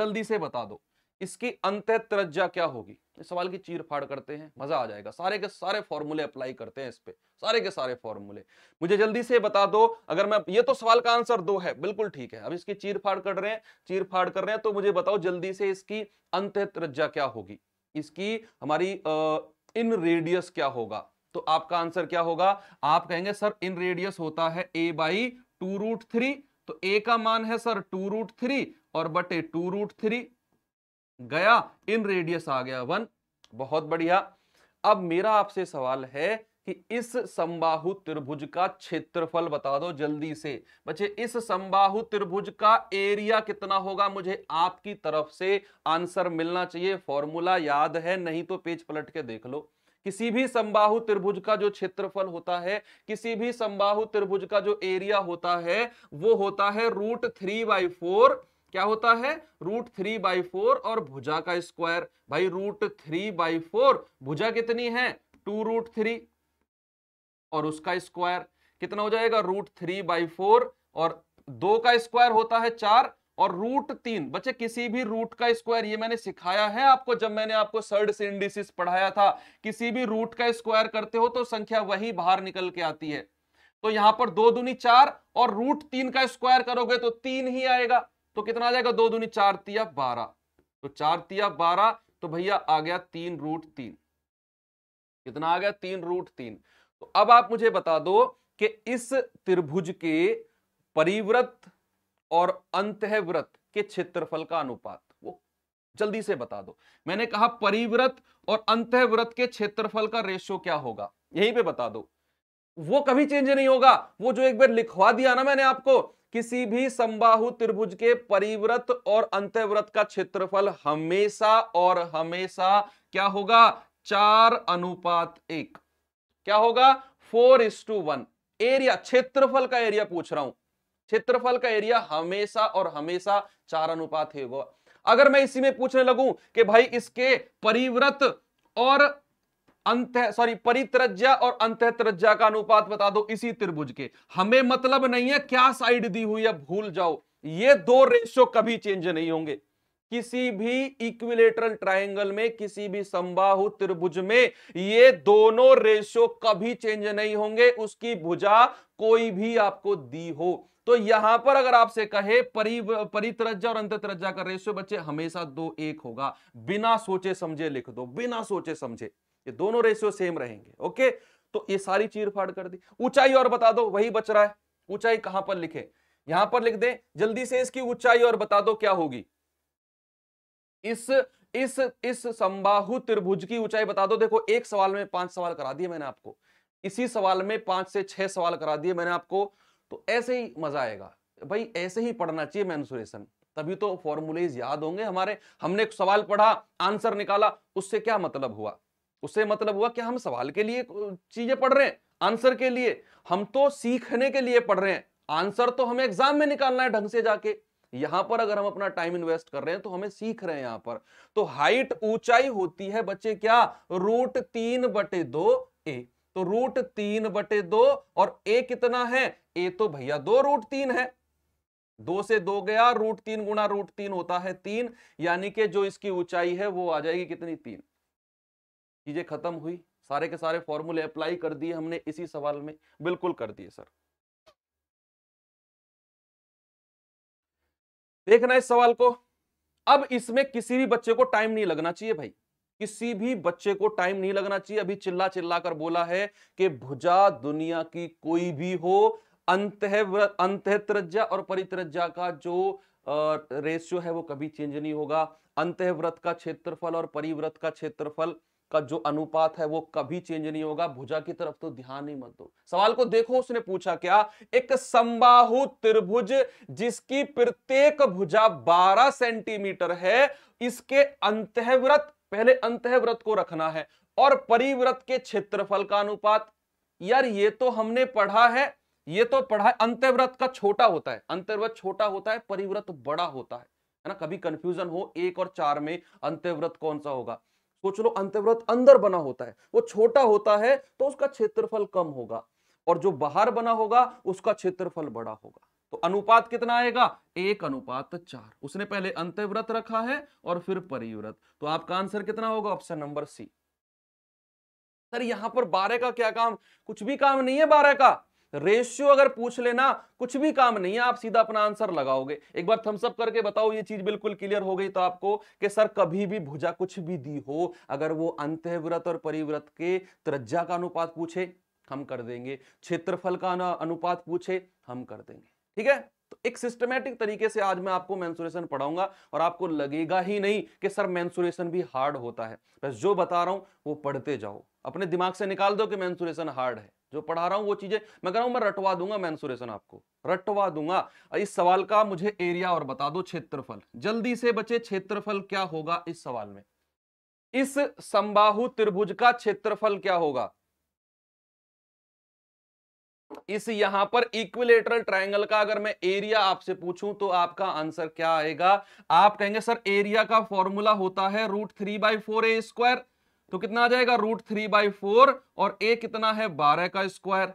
जल्दी से बता दो इसकी अंत त्रज्जा क्या होगी सवाल की चीर फाड़ करते हैं मजा आ जाएगा सारे के सारे फॉर्मूले अप्लाई करते हैं इस पे सारे के सारे फॉर्मूले मुझे जल्दी से बता दो अगर मैं ये तो सवाल का आंसर दो है बिल्कुल ठीक है अब इसकी चीर फाड़ कर रहे हैं चीर फाड़ कर रहे हैं तो मुझे बताओ जल्दी से इसकी अंत रज्जा क्या होगी इसकी हमारी आ, इन रेडियस क्या होगा तो आपका आंसर क्या होगा आप कहेंगे सर इन रेडियस होता है ए बाई टू रूट थ्री तो ए का मान है सर टू रूट थ्री और बटे टू रूट थ्री गया इन रेडियस आ गया वन बहुत बढ़िया अब मेरा आपसे सवाल है कि इस संबाहु त्रिभुज का क्षेत्रफल बता दो जल्दी से बच्चे इस संबाहु त्रिभुज का एरिया कितना होगा मुझे आपकी तरफ से आंसर मिलना चाहिए फॉर्मूला याद है नहीं तो पेज पलट के देख लो किसी भी संबाहु त्रिभुज का जो क्षेत्रफल होता है किसी भी संबाहु त्रिभुज का जो एरिया होता है वो होता है रूट थ्री बाई फोर क्या होता है रूट थ्री बाई फोर और भुजा का स्क्वायर भाई रूट थ्री बाई फोर भुजा कितनी है टू रूट थ्री और उसका स्क्वायर कितना हो जाएगा रूट थ्री बाई फोर और दो का स्क्वायर होता है चार और रूट तीन बच्चे किसी भी रूट का स्क्वायर ये मैंने सिखाया है आपको जब मैंने आपको सर्ड इंडिसिस पढ़ाया था किसी भी रूट का स्क्वायर करते हो तो संख्या वही बाहर निकल के आती है तो यहां पर दो दूनी चार और रूट तीन का स्क्वायर करोगे तो तीन ही आएगा तो कितना आ जाएगा दो दूनी चार तिया बारह तो चार तिया बारह तो भैया आ गया तीन रूट तीन कितना आ गया तीन रूट तीन तो अब आप मुझे बता दो कि इस त्रिभुज के परिव्रत और अंत व्रत के क्षेत्रफल का अनुपात वो जल्दी से बता दो मैंने कहा परिव्रत और अंत व्रत के क्षेत्रफल का रेशियो क्या होगा यहीं पे बता दो वो कभी चेंज नहीं होगा वो जो एक बार लिखवा दिया ना मैंने आपको किसी भी संबाहु त्रिभुज के परिव्रत और अंत्यव्रत का क्षेत्रफल हमेशा और हमेशा क्या होगा चार अनुपात एक क्या होगा फोर इस टू वन एरिया क्षेत्रफल का एरिया पूछ रहा हूं क्षेत्रफल का एरिया हमेशा और हमेशा चार अनुपात होगा अगर मैं इसी में पूछने लगूं कि भाई इसके परिव्रत और अंत सॉरी परित्रज्या और अंतःत्रज्या का अनुपात बता दो इसी त्रिभुज के हमें मतलब नहीं है क्या साइड दी हुई है भूल जाओ ये दो रेशो कभी चेंज नहीं होंगे किसी भी इक्विलेटरल ट्रायंगल में किसी भी संबाहु त्रिभुज में ये दोनों रेशो कभी चेंज नहीं होंगे उसकी भुजा कोई भी आपको दी हो तो यहां पर अगर आपसे कहे परि परित्रज्जा और अंतरत्रज्या का रेशियो बच्चे हमेशा दो एक होगा बिना सोचे समझे लिख दो बिना सोचे समझे ये दोनों रेशियो सेम रहेंगे ओके तो ये सारी चीरफाड़ कर दी ऊंचाई और बता दो वही बच रहा है ऊंचाई कहां पर लिखे यहां पर लिख दे जल्दी से इसकी ऊंचाई और बता दो क्या होगी इस इस इस संबाहु त्रिभुज की ऊंचाई बता दो देखो एक सवाल में पांच सवाल करा दिए मैंने आपको इसी सवाल में पांच से छह सवाल करा दिए मैंने आपको तो ऐसे ही मजा आएगा भाई ऐसे ही पढ़ना चाहिए मैंसुरेशन तभी तो फॉर्मूलेज याद होंगे हमारे हमने सवाल पढ़ा आंसर निकाला उससे क्या मतलब हुआ उससे मतलब हुआ कि हम सवाल के लिए चीजें पढ़ रहे हैं आंसर के लिए हम तो सीखने के लिए पढ़ रहे हैं आंसर तो हमें एग्जाम में निकालना है ढंग से जाके यहां पर अगर हम अपना टाइम इन्वेस्ट कर रहे हैं तो हमें सीख रहे हैं यहां पर तो हाइट ऊंचाई होती है बच्चे क्या रूट तीन बटे दो ए तो रूट तीन बटे दो और ए कितना है ए तो भैया दो रूट तीन है दो से दो गया रूट तीन गुणा रूट तीन होता है तीन यानी कि जो इसकी ऊंचाई है वो आ जाएगी कितनी तीन चीज़ें खत्म हुई सारे के सारे फॉर्मूले अप्लाई कर दिए हमने इसी सवाल में बिल्कुल कर दिए सर देखना इस सवाल को अब इसमें किसी भी बच्चे को टाइम नहीं लगना चाहिए भाई किसी भी बच्चे को टाइम नहीं लगना चाहिए अभी चिल्ला चिल्ला कर बोला है कि भुजा दुनिया की कोई भी हो अंत अंत त्रज्या और परित्रज्या का जो रेशियो है वो कभी चेंज नहीं होगा अंत व्रत का क्षेत्रफल और परिव्रत का क्षेत्रफल का जो अनुपात है वो कभी चेंज नहीं होगा भुजा की तरफ तो ध्यान ही मत दो सवाल को देखो उसने पूछा क्या एक संबाहु त्रिभुज जिसकी प्रत्येक भुजा 12 सेंटीमीटर है इसके अंतःव्रत पहले अंतःव्रत को रखना है और परिव्रत के क्षेत्रफल का अनुपात यार ये तो हमने पढ़ा है ये तो पढ़ा है अंतर्व्रत का छोटा होता है अंतर्व्रत छोटा होता है परिव्रत बड़ा होता है है ना कभी कंफ्यूजन हो एक और चार में अंत्यव्रत कौन सा होगा सोच तो लो अंतर्वृत्त अंदर बना होता है वो छोटा होता है तो उसका क्षेत्रफल कम होगा और जो बाहर बना होगा उसका क्षेत्रफल बड़ा होगा तो अनुपात कितना आएगा एक अनुपात चार उसने पहले अंतर्व्रत रखा है और फिर परिव्रत तो आपका आंसर कितना होगा ऑप्शन नंबर सी सर यहां पर बारह का क्या काम कुछ भी काम नहीं है बारह का रेशियो अगर पूछ लेना कुछ भी काम नहीं है आप सीधा अपना आंसर लगाओगे एक बार थम्सअप करके बताओ ये चीज बिल्कुल क्लियर हो गई तो आपको कि सर कभी भी भुजा कुछ भी दी हो अगर वो अंतव्रत और परिव्रत के त्रज्जा का अनुपात पूछे हम कर देंगे क्षेत्रफल का अनुपात पूछे हम कर देंगे ठीक है तो एक सिस्टमेटिक तरीके से आज मैं आपको मैंसुरेशन पढ़ाऊंगा और आपको लगेगा ही नहीं कि सर मैंसुरेशन भी हार्ड होता है बस जो बता रहा हूं वो पढ़ते जाओ अपने दिमाग से निकाल दो कि मैंसुरेशन हार्ड है जो पढ़ा रहा हूं वो चीजें मैं कह रहा हूं मैं रटवा दूंगा मैं आपको रटवा दूंगा इस सवाल का मुझे एरिया और बता दो क्षेत्रफल जल्दी से बचे क्षेत्रफल क्या होगा इस सवाल में इस संबाहु त्रिभुज का क्षेत्रफल क्या होगा इस यहां पर इक्विलेटरल ट्रायंगल का अगर मैं एरिया आपसे पूछूं तो आपका आंसर क्या आएगा आप कहेंगे सर एरिया का फॉर्मूला होता है root three by four A square तो कितना आ जाएगा रूट थ्री बाई फोर और ए कितना है बारह का स्क्वायर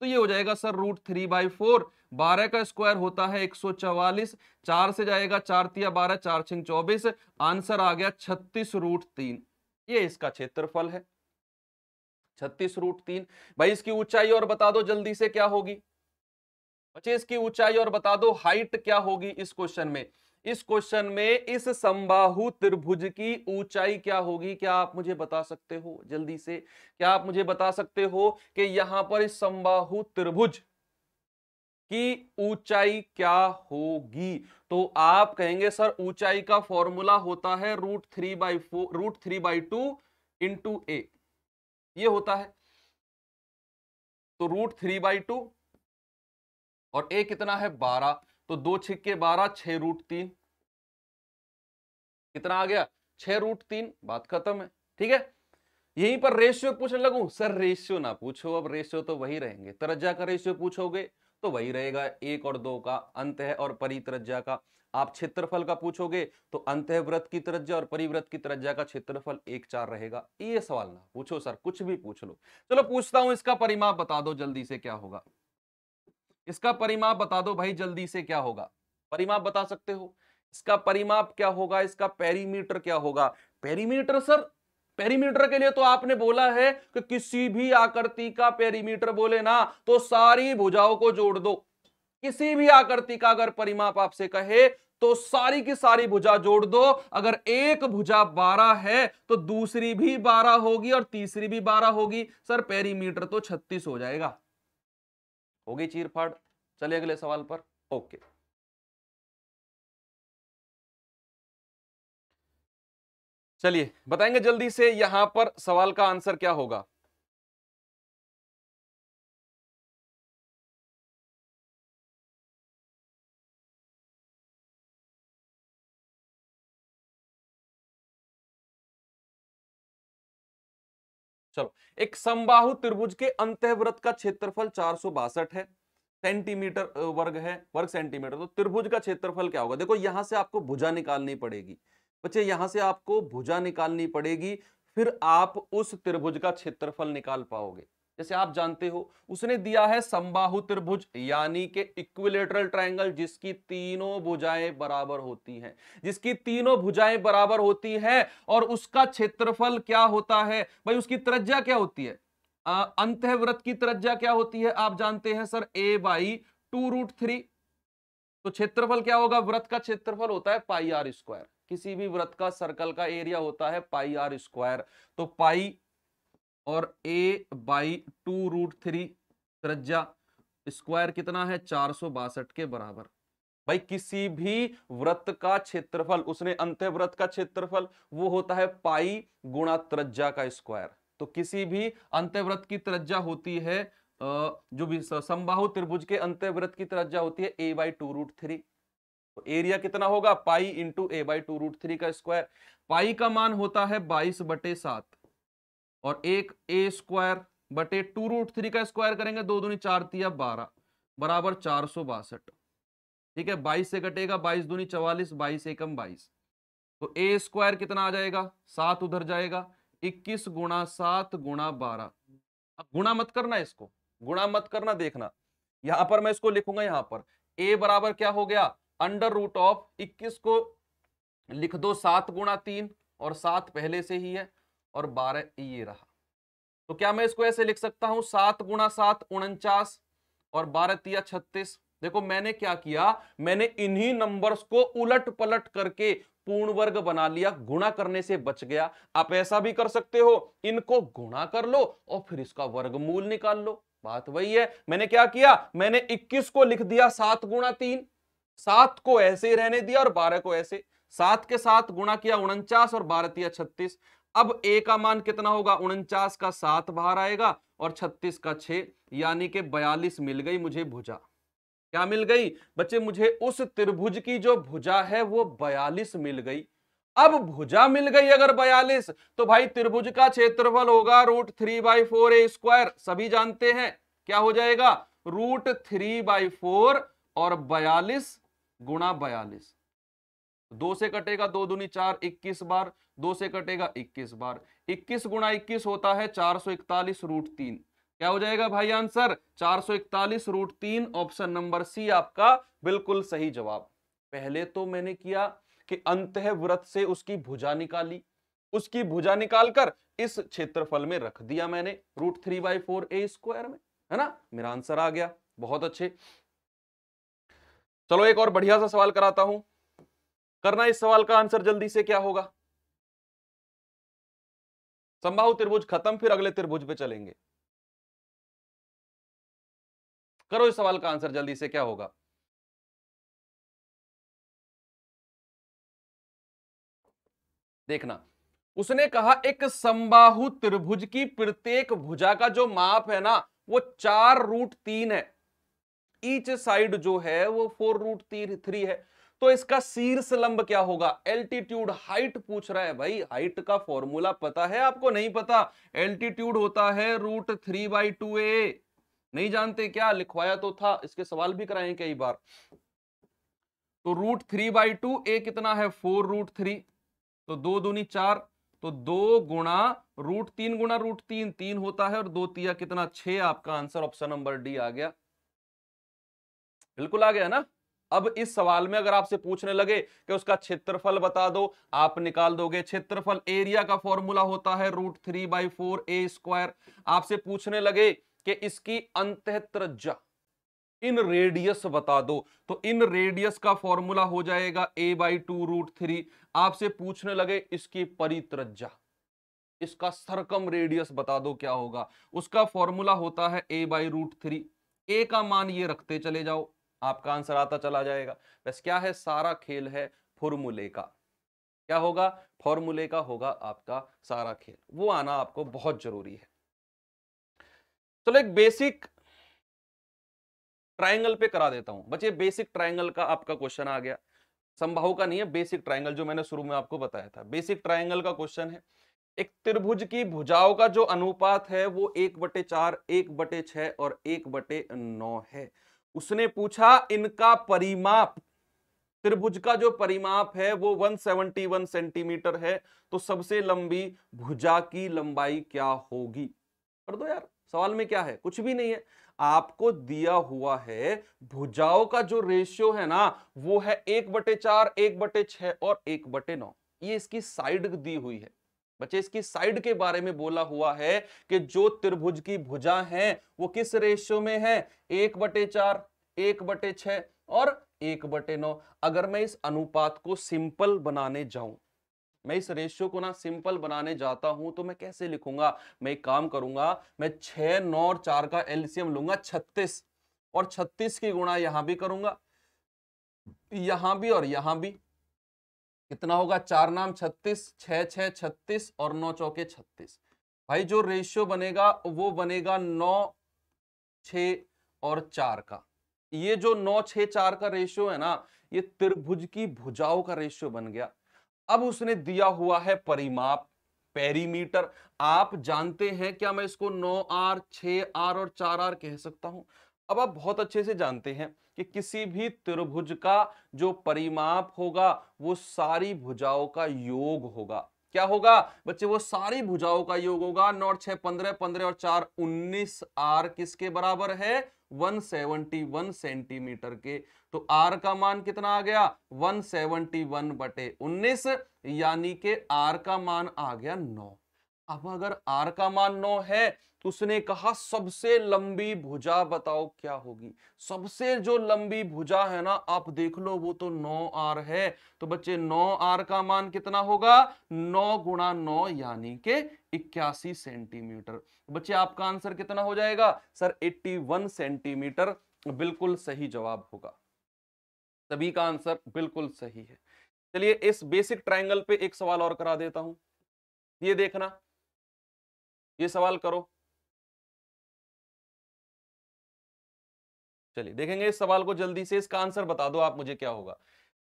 तो ये हो जाएगा sir root three by four बारह का स्क्वायर होता है एक सौ चवालीस चार से जाएगा चार तिया बारह चार छिंग चौबीस आंसर आ गया छत्तीस रूट तीन ये इसका क्षेत्रफल है छत्तीस रूट तीन भाई इसकी ऊंचाई और बता दो जल्दी से क्या होगी बच्चे इसकी ऊंचाई और बता दो हाइट क्या होगी इस क्वेश्चन में इस क्वेश्चन में इस संबाहु त्रिभुज की ऊंचाई क्या होगी क्या आप मुझे बता सकते हो जल्दी से क्या आप मुझे बता सकते हो कि यहां पर इस संबाहु त्रिभुज की ऊंचाई क्या होगी तो आप कहेंगे सर ऊंचाई का फॉर्मूला होता है root three by four root three by two into a ये होता है तो रूट थ्री बाई टू और ए कितना है बारह तो दो छिक्के बारह छह रूट तीन कितना आ गया छह रूट तीन बात खत्म है ठीक है यहीं पर रेशियो पूछने लगू सर रेशियो ना पूछो अब रेशियो तो वही रहेंगे तरजा का रेशियो पूछोगे तो वही रहेगा एक और दो का अंत है और परित्रज्जा का आप क्षेत्रफल का पूछोगे तो अंत व्रत की तरजा और परिव्रत की तरजा का क्षेत्रफल एक चार रहेगा ये सवाल ना पूछो सर कुछ भी पूछ लो चलो पूछता हूं इसका परिमाप बता दो जल्दी से क्या होगा इसका परिमाप बता दो भाई जल्दी से क्या होगा परिमाप बता सकते हो इसका परिमाप क्या होगा इसका पेरीमीटर क्या होगा पेरीमीटर सर पेरीमीटर के लिए तो आपने बोला है कि किसी भी आकृति का पेरीमीटर बोले ना तो सारी भुजाओं को जोड़ दो किसी भी आकृति का अगर परिमाप आपसे कहे तो सारी की सारी भुजा जोड़ दो अगर एक भुजा बारह है तो दूसरी भी बारह होगी और तीसरी भी बारह होगी सर पेरीमीटर तो छत्तीस हो जाएगा होगी चीरफाड़ चले अगले सवाल पर ओके चलिए बताएंगे जल्दी से यहां पर सवाल का आंसर क्या होगा चलो एक समबाहु त्रिभुज के अंतःव्रत का क्षेत्रफल चार है सेंटीमीटर वर्ग है वर्ग सेंटीमीटर तो त्रिभुज का क्षेत्रफल क्या होगा देखो यहां से आपको भुजा निकालनी पड़ेगी बच्चे यहां से आपको भुजा निकालनी पड़ेगी फिर आप उस त्रिभुज का क्षेत्रफल निकाल पाओगे जैसे आप जानते हो उसने दिया है संबाहु त्रिभुज यानी के इक्विलेटरल ट्रायंगल जिसकी तीनों भुजाएं बराबर होती हैं जिसकी तीनों भुजाएं बराबर होती हैं और उसका क्षेत्रफल क्या होता है भाई उसकी त्रिज्या क्या होती है अंत व्रत की त्रिज्या क्या होती है आप जानते हैं sir a by two root three तो क्षेत्रफल क्या होगा व्रत का क्षेत्रफल होता है पाई आर स्क्वायर किसी भी व्रत का सर्कल का एरिया होता है पाई आर स्क्वायर तो पाई और a by two root three त्रज्जा स्क्वायर कितना है चार सौ बासठ के बराबर भाई किसी भी व्रत का क्षेत्रफल उसने अंत व्रत का क्षेत्रफल वो होता है पाई गुणा त्रज्जा का स्क्वायर तो किसी भी व्रत की त्रज्जा होती है जो भी संबाहु त्रिभुज के अंत्यव्रत की त्रज्जा होती है ए बाई टू रूट थ्री तो एरिया कितना होगा pi into a by two root three का स्क्वायर पाई का मान होता है बाईस बटे सात और एक ए स्क्वायर बटे टू रूट थ्री का स्क्वायर करेंगे दो दूनी चार तिया बारह बराबर चार सौ बासठ ठीक है बाईस से कटेगा बाईस दूनी चवालीस बाईस एकम बाईस तो ए स्क्वायर कितना आ जाएगा सात उधर जाएगा इक्कीस गुणा सात गुणा बारह अब गुणा मत करना इसको गुणा मत करना देखना यहां पर मैं इसको लिखूंगा यहां पर ए बराबर क्या हो गया अंडर रूट ऑफ इक्कीस को लिख दो सात गुणा तीन और सात पहले से ही है और बारह ये रहा तो क्या मैं इसको ऐसे लिख सकता हूं सात गुणा सात उनचास और बारह तिया छत्तीस देखो मैंने क्या किया मैंने इन्हीं नंबर्स को उलट पलट करके पूर्ण वर्ग बना लिया गुणा करने से बच गया आप ऐसा भी कर सकते हो इनको गुणा कर लो और फिर इसका वर्गमूल निकाल लो बात वही है मैंने क्या किया मैंने 21 को लिख दिया सात गुणा तीन सात को ऐसे ही रहने दिया और बारह को ऐसे सात के साथ गुणा किया उनचास और बारह तिया छत्तीस अब ए का मान कितना होगा उनचास का सात बाहर आएगा और छत्तीस का छ यानी कि बयालीस मिल गई मुझे भुजा क्या मिल गई बच्चे मुझे उस त्रिभुज की जो भुजा है वो बयालीस मिल गई अब भुजा मिल गई अगर बयालीस तो भाई त्रिभुज का क्षेत्रफल होगा root three by four A square सभी जानते हैं क्या हो जाएगा रूट थ्री बाई फोर और बयालीस गुणा बयालीस दो से कटेगा दो दुनी चार इक्कीस बार दो से कटेगा इक्कीस बार इक्कीस गुणा इक्कीस होता है चार सौ इकतालीस रूट तीन क्या हो जाएगा भाई आंसर चार सौ इकतालीस रूट तीन ऑप्शन नंबर सी आपका बिल्कुल सही जवाब पहले तो मैंने किया कि अंत है व्रत से उसकी भुजा निकाली उसकी भुजा निकालकर इस क्षेत्रफल में रख दिया मैंने root three by four A square में है ना मेरा आंसर आ गया बहुत अच्छे चलो एक और बढ़िया सा सवाल कराता हूं करना इस सवाल का आंसर जल्दी से क्या होगा संभाव त्रिभुज खत्म फिर अगले त्रिभुज पे चलेंगे करो इस सवाल का आंसर जल्दी से क्या होगा देखना उसने कहा एक संबाहु त्रिभुज की प्रत्येक भुजा का जो माप है ना वो चार रूट तीन है ईच साइड जो है वो फोर रूट थ्री है तो इसका शीर्ष लंब क्या होगा एल्टीट्यूड हाइट पूछ रहा है भाई हाइट का फॉर्मूला पता है आपको नहीं पता एल्टीट्यूड होता है root three by two a नहीं जानते क्या लिखवाया तो था इसके सवाल भी कराए कई बार तो root three by two a कितना है फोर रूट थ्री तो दो दूनी चार तो दो गुणा रूट तीन गुणा रूट तीन तीन होता है और दो तिया कितना छह आपका आंसर ऑप्शन नंबर डी आ गया बिल्कुल आ गया ना अब इस सवाल में अगर आपसे पूछने लगे कि उसका क्षेत्रफल बता दो आप निकाल दोगे क्षेत्रफल एरिया का फॉर्मूला होता है root three by four A square आपसे पूछने लगे कि इसकी अंतःत्रज्जा इन रेडियस बता दो तो इन रेडियस का फॉर्मूला हो जाएगा a by two root three आपसे पूछने लगे इसकी परित्रज्जा इसका सरकम रेडियस बता दो क्या होगा उसका फॉर्मूला होता है ए बाई रूट थ्री ए का मान ये रखते चले जाओ आपका आंसर आता चला जाएगा बस क्या है सारा खेल है फॉर्मूले का क्या होगा फॉर्मूले का होगा आपका सारा खेल वो आना आपको बहुत जरूरी है चलो एक बेसिक ट्रायंगल पे करा देता हूं बच्चे बेसिक ट्रायंगल का आपका क्वेश्चन आ गया संभाव का नहीं है बेसिक ट्रायंगल जो मैंने शुरू में आपको बताया था बेसिक ट्रायंगल का क्वेश्चन है एक त्रिभुज की भुजाओं का जो अनुपात है वो एक बटे चार एक बटे छ और एक बटे नौ है उसने पूछा इनका परिमाप त्रिभुज का जो परिमाप है वो 171 सेंटीमीटर है तो सबसे लंबी भुजा की लंबाई क्या होगी कर दो यार सवाल में क्या है कुछ भी नहीं है आपको दिया हुआ है भुजाओं का जो रेशियो है ना वो है एक बटे चार एक बटे छ और एक बटे नौ ये इसकी साइड दी हुई है बच्चे इसकी साइड के बारे में बोला हुआ है कि जो त्रिभुज की भुजा है वो किस रेशियो में है एक बटे चार एक बटे छ और एक बटे नौ अगर मैं इस अनुपात को सिंपल बनाने जाऊं मैं इस रेशियो को ना सिंपल बनाने जाता हूं तो मैं कैसे लिखूंगा मैं एक काम करूंगा मैं छह नौ और चार का एलसीएम लूंगा छत्तीस और छत्तीस की गुणा यहां भी करूंगा यहां भी और यहां भी कितना होगा चार नाम छत्तीस छह छह छत्तीस और नौ चौके छत्तीस भाई जो रेशियो बनेगा वो बनेगा नौ छ और चार का ये जो नौ छ चार का रेशियो है ना ये त्रिभुज की भुजाओं का रेशियो बन गया अब उसने दिया हुआ है परिमाप पेरीमीटर आप जानते हैं क्या मैं इसको नौ आर छ आर और चार आर कह सकता हूं अब आप बहुत अच्छे से जानते हैं कि किसी भी त्रिभुज का जो परिमाप होगा वो सारी भुजाओं का योग होगा क्या होगा बच्चे वो सारी भुजाओं का योग होगा नौ और छह पंद्रह पंद्रह और चार उन्नीस आर किसके बराबर है 171 सेंटीमीटर के तो आर का मान कितना आ गया 171 बटे उन्नीस यानी के आर का मान आ गया 9 अब अगर आर का मान 9 है तो उसने कहा सबसे लंबी भुजा बताओ क्या होगी सबसे जो लंबी भुजा है ना आप देख लो वो तो नौ आर है तो बच्चे नौ आर का मान कितना होगा नौ गुणा नौ यानी के इक्यासी सेंटीमीटर बच्चे आपका आंसर कितना हो जाएगा सर 81 सेंटीमीटर बिल्कुल सही जवाब होगा सभी का आंसर बिल्कुल सही है चलिए इस बेसिक ट्राइंगल पे एक सवाल और करा देता हूं ये देखना ये सवाल करो चलिए देखेंगे इस सवाल को जल्दी से इसका आंसर बता दो आप मुझे क्या होगा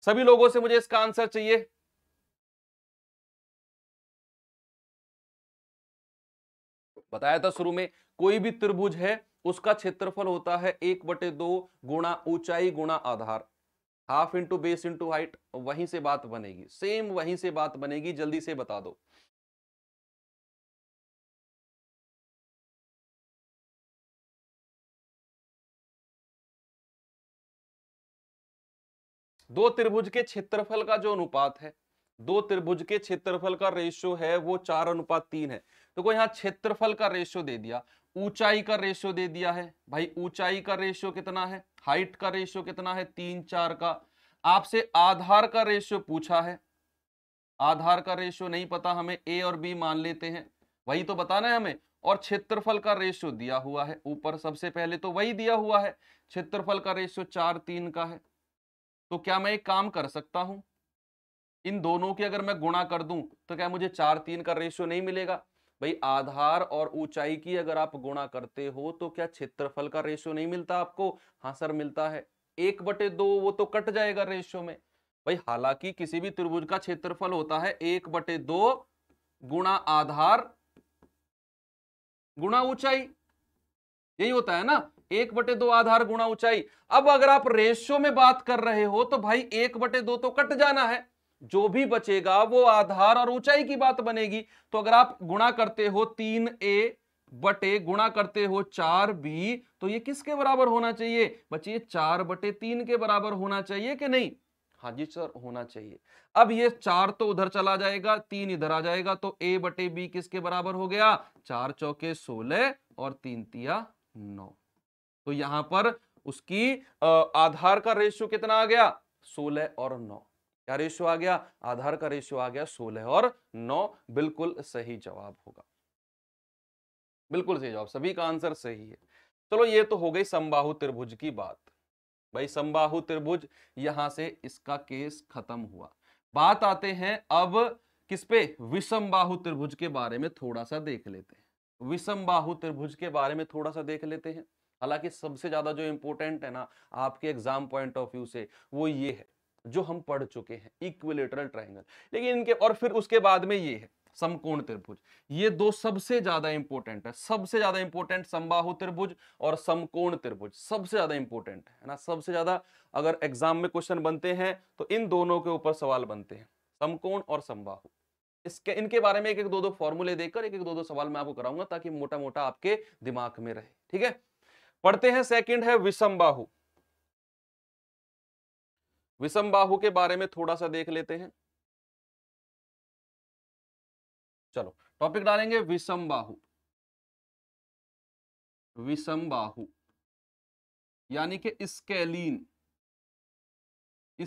सभी लोगों से मुझे इसका आंसर चाहिए बताया था शुरू में कोई भी त्रिभुज है उसका क्षेत्रफल होता है एक बटे दो गुणा ऊंचाई गुणा आधार half into base into height वहीं से बात बनेगी सेम वहीं से बात बनेगी जल्दी से बता दो दो त्रिभुज के क्षेत्रफल का जो अनुपात है दो त्रिभुज के क्षेत्रफल का रेशियो है वो चार अनुपात तीन है देखो तो यहाँ क्षेत्रफल का रेशियो दे दिया ऊंचाई का रेशियो दे दिया है भाई ऊंचाई का रेशियो कितना है हाइट का रेशियो कितना है तीन चार का आपसे आधार का रेशियो पूछा है आधार का रेशियो नहीं पता हमें ए और बी मान लेते हैं वही तो बताना है हमें और क्षेत्रफल का रेशियो दिया हुआ है ऊपर सबसे पहले तो वही दिया हुआ है क्षेत्रफल का रेशियो चार तीन का है तो क्या मैं एक काम कर सकता हूं इन दोनों की अगर मैं गुणा कर दूं तो क्या मुझे चार तीन का रेशियो नहीं मिलेगा भाई आधार और ऊंचाई की अगर आप गुणा करते हो तो क्या क्षेत्रफल का रेशियो नहीं मिलता आपको हाँ सर मिलता है एक बटे दो वो तो कट जाएगा रेशियो में भाई हालांकि किसी भी त्रिभुज का क्षेत्रफल होता है एक बटे दो गुणा आधार गुणा ऊंचाई यही होता है ना एक बटे दो आधार गुणा ऊंचाई अब अगर आप रेशियो में बात कर रहे हो तो भाई एक बटे दो तो कट जाना है जो भी बचेगा वो आधार और ऊंचाई की बात बनेगी तो अगर आप गुणा करते हो तीन ए बटे गुणा करते हो चार बी तो ये किसके बराबर होना चाहिए बचिए चार बटे तीन के बराबर होना चाहिए कि नहीं हाँ जी सर होना चाहिए अब ये चार तो उधर चला जाएगा तीन इधर आ जाएगा तो ए बटे बी किसके बराबर हो गया चार चौके सोलह और तीन तिया नौ तो यहां पर उसकी आधार का रेशियो कितना आ गया सोलह और नौ क्या रेशियो आ गया आधार का रेशियो आ गया सोलह और नौ बिल्कुल सही जवाब होगा बिल्कुल सही जवाब सभी का आंसर सही है चलो ये तो हो गई संबाहु त्रिभुज की बात भाई संबाहु त्रिभुज यहां से इसका केस खत्म हुआ बात आते हैं अब किस पे विषम बाहु त्रिभुज के बारे में थोड़ा सा देख लेते हैं विषम बाहु त्रिभुज के बारे में थोड़ा सा देख लेते हैं हालांकि सबसे ज़्यादा जो इम्पोर्टेंट है ना आपके एग्जाम पॉइंट ऑफ व्यू से वो ये है जो हम पढ़ चुके हैं इक्विलेटरल ट्राइंगल लेकिन इनके और फिर उसके बाद में ये है समकोण त्रिभुज ये दो सबसे ज्यादा इंपॉर्टेंट है सबसे ज्यादा इंपॉर्टेंट संबाहु त्रिभुज और समकोण त्रिभुज सबसे ज्यादा इंपॉर्टेंट है ना सबसे ज्यादा अगर एग्जाम में क्वेश्चन बनते हैं तो इन दोनों के ऊपर सवाल बनते हैं समकोण और संबाहु इसके इनके बारे में एक एक दो दो फॉर्मूले देकर एक एक दो दो सवाल मैं आपको कराऊंगा ताकि मोटा मोटा आपके दिमाग में रहे ठीक है पढ़ते हैं सेकंड है विषम बाहु विषम बाहु के बारे में थोड़ा सा देख लेते हैं चलो टॉपिक डालेंगे विषम बाहु विषम बाहु यानी कि स्केलीन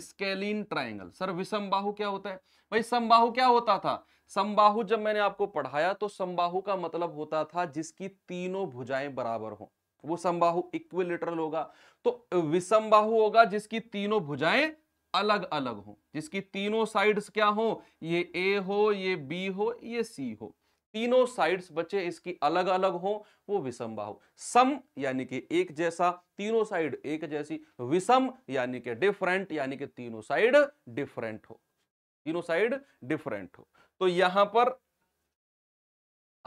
स्केलीन ट्राइंगल सर विषम बाहु क्या होता है भाई समबाहु क्या होता था समबाहु जब मैंने आपको पढ़ाया तो समबाहु का मतलब होता था जिसकी तीनों भुजाएं बराबर हों वो संबाहु इक्विलेटरल होगा तो विषमबाहु होगा जिसकी तीनों भुजाएं अलग अलग हो जिसकी तीनों साइड्स क्या हो ये ए हो ये बी हो ये सी हो तीनों साइड्स बचे इसकी अलग अलग हो वो विषम बाहु सम यानी कि एक जैसा तीनों साइड एक जैसी विषम यानी कि डिफरेंट यानी कि तीनों साइड डिफरेंट हो तीनों साइड डिफरेंट हो तो यहां पर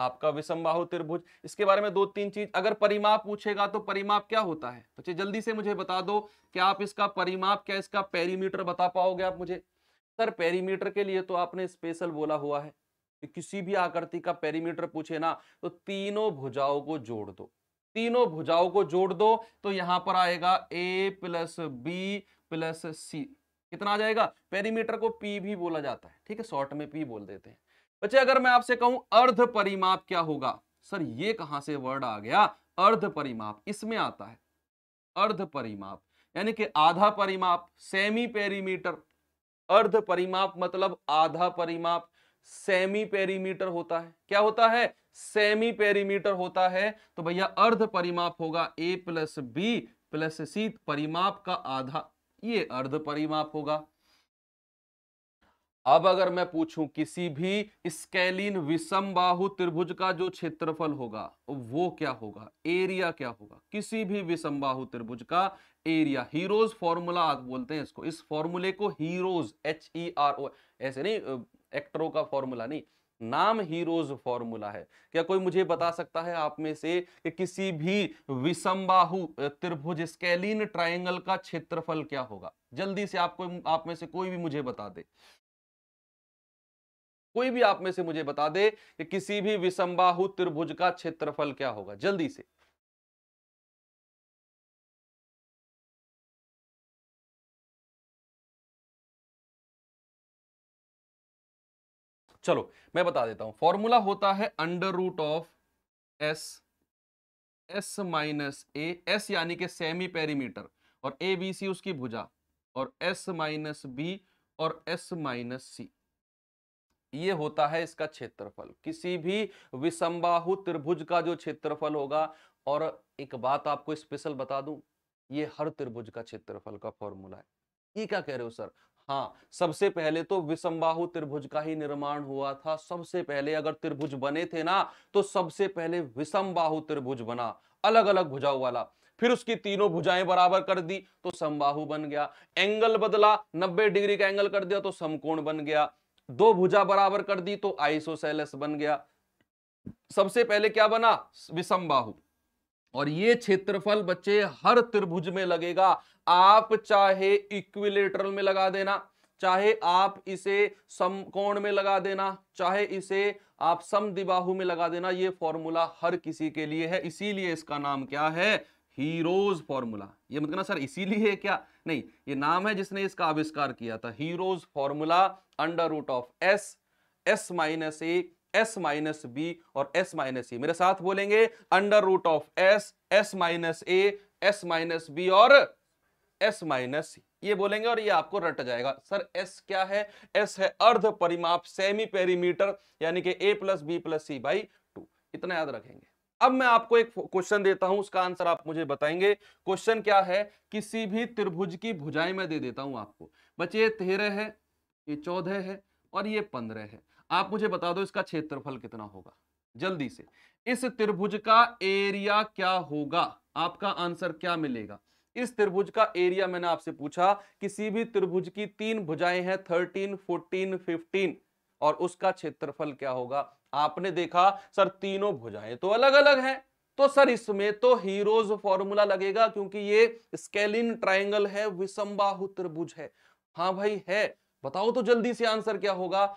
आपका विषमबाहु त्रिभुज इसके बारे में दो तीन चीज अगर परिमाप पूछेगा तो परिमाप क्या होता है बच्चे तो जल्दी से मुझे बता दो क्या आप इसका परिमाप क्या इसका पेरीमीटर बता पाओगे आप मुझे सर पेरीमीटर के लिए तो आपने स्पेशल बोला हुआ है कि किसी भी आकृति का पेरीमीटर पूछे ना तो तीनों भुजाओं को जोड़ दो तीनों भुजाओं को जोड़ दो तो यहां पर आएगा a plus B plus c कितना आ जाएगा पेरीमीटर को पी भी बोला जाता है ठीक है शॉर्ट में पी बोल देते हैं बच्चे अगर मैं आपसे कहूं अर्ध परिमाप क्या होगा सर ये कहां से वर्ड आ गया अर्ध परिमाप इसमें आता है अर्ध परिमाप यानी कि आधा परिमाप सेमी पेरीमीटर अर्ध परिमाप मतलब आधा परिमाप सेमी पेरीमीटर होता है क्या होता है सेमी पेरीमीटर होता है तो भैया अर्ध परिमाप होगा a plus B plus c परिमाप का आधा ये अर्ध परिमाप होगा अब अगर मैं पूछूं किसी भी स्केलिन विषम बाहु त्रिभुज का जो क्षेत्रफल होगा वो क्या होगा एरिया क्या होगा किसी भी विषम बाहु त्रिभुज का एरिया हीरोज फॉर्मूला बोलते हैं इसको इस फॉर्मूले को Hero's H E e R O ऐसे नहीं एक्टरों का फॉर्मूला नहीं नाम हीरोज फॉर्मूला है क्या कोई मुझे बता सकता है आप में से कि किसी भी विषमबाहु त्रिभुज स्केलिन ट्रायंगल का क्षेत्रफल क्या होगा जल्दी से आपको आप में से कोई भी मुझे बता दे कोई भी आप में से मुझे बता दे कि किसी भी विसंबाहु त्रिभुज का क्षेत्रफल क्या होगा जल्दी से चलो मैं बता देता हूं फॉर्मूला होता है under root of s s minus a s यानी कि सेमी पेरीमीटर और ए बी सी उसकी भुजा और एस माइनस बी और एस माइनस सी ये होता है इसका क्षेत्रफल किसी भी विसंबाहु त्रिभुज का जो क्षेत्रफल होगा और एक बात आपको स्पेशल बता दूं ये हर त्रिभुज का क्षेत्रफल का फॉर्मूला है ये क्या कह रहे हो सर हाँ सबसे पहले तो विसंबाहु त्रिभुज का ही निर्माण हुआ था सबसे पहले अगर त्रिभुज बने थे ना तो सबसे पहले विसंबाहु त्रिभुज बना अलग अलग भुजाओं वाला फिर उसकी तीनों भुजाएं बराबर कर दी तो समबाहु बन गया एंगल बदला 90 डिग्री का एंगल कर दिया तो समकोण बन गया दो भुजा बराबर कर दी तो आइसोसेलस बन गया सबसे पहले क्या बना विषमबाहु और ये क्षेत्रफल बच्चे हर त्रिभुज में लगेगा आप चाहे इक्विलेटरल में लगा देना चाहे आप इसे समकोण में लगा देना चाहे इसे आप समदिबाहु में लगा देना ये फॉर्मूला हर किसी के लिए है इसीलिए इसका नाम क्या है हीरोज फॉर्मूला ये मत कहना सर इसीलिए क्या नहीं ये नाम है जिसने इसका आविष्कार किया था Hero's formula under root of s s minus a s minus b और एस माइनस सी मेरे साथ बोलेंगे under root of s s minus a s minus b और एस माइनस सी ये बोलेंगे और ये आपको रट जाएगा सर एस क्या है एस है अर्ध परिमाप सेमी पेरीमीटर यानी कि a plus B plus c by two इतना याद रखेंगे अब मैं आपको एक क्वेश्चन देता हूं उसका आंसर आप मुझे बताएंगे क्वेश्चन क्या है किसी भी त्रिभुज की भुजाएं मैं दे देता हूं आपको बच्चे ये तेरह है ये चौदह है और ये पंद्रह है आप मुझे बता दो इसका क्षेत्रफल कितना होगा जल्दी से इस त्रिभुज का एरिया क्या होगा आपका आंसर क्या मिलेगा इस त्रिभुज का एरिया मैंने आपसे पूछा किसी भी त्रिभुज की तीन भुजाएं हैं थर्टीन फोर्टीन फिफ्टीन और उसका क्षेत्रफल क्या होगा आपने देखा सर तीनों भुजाएं तो अलग अलग हैं तो सर इसमें तो हीरोज फॉर्मूला लगेगा क्योंकि ये स्केलिन ट्राइंगल है विसंबाहु त्रिभुज है हाँ भाई है बताओ तो जल्दी से आंसर क्या होगा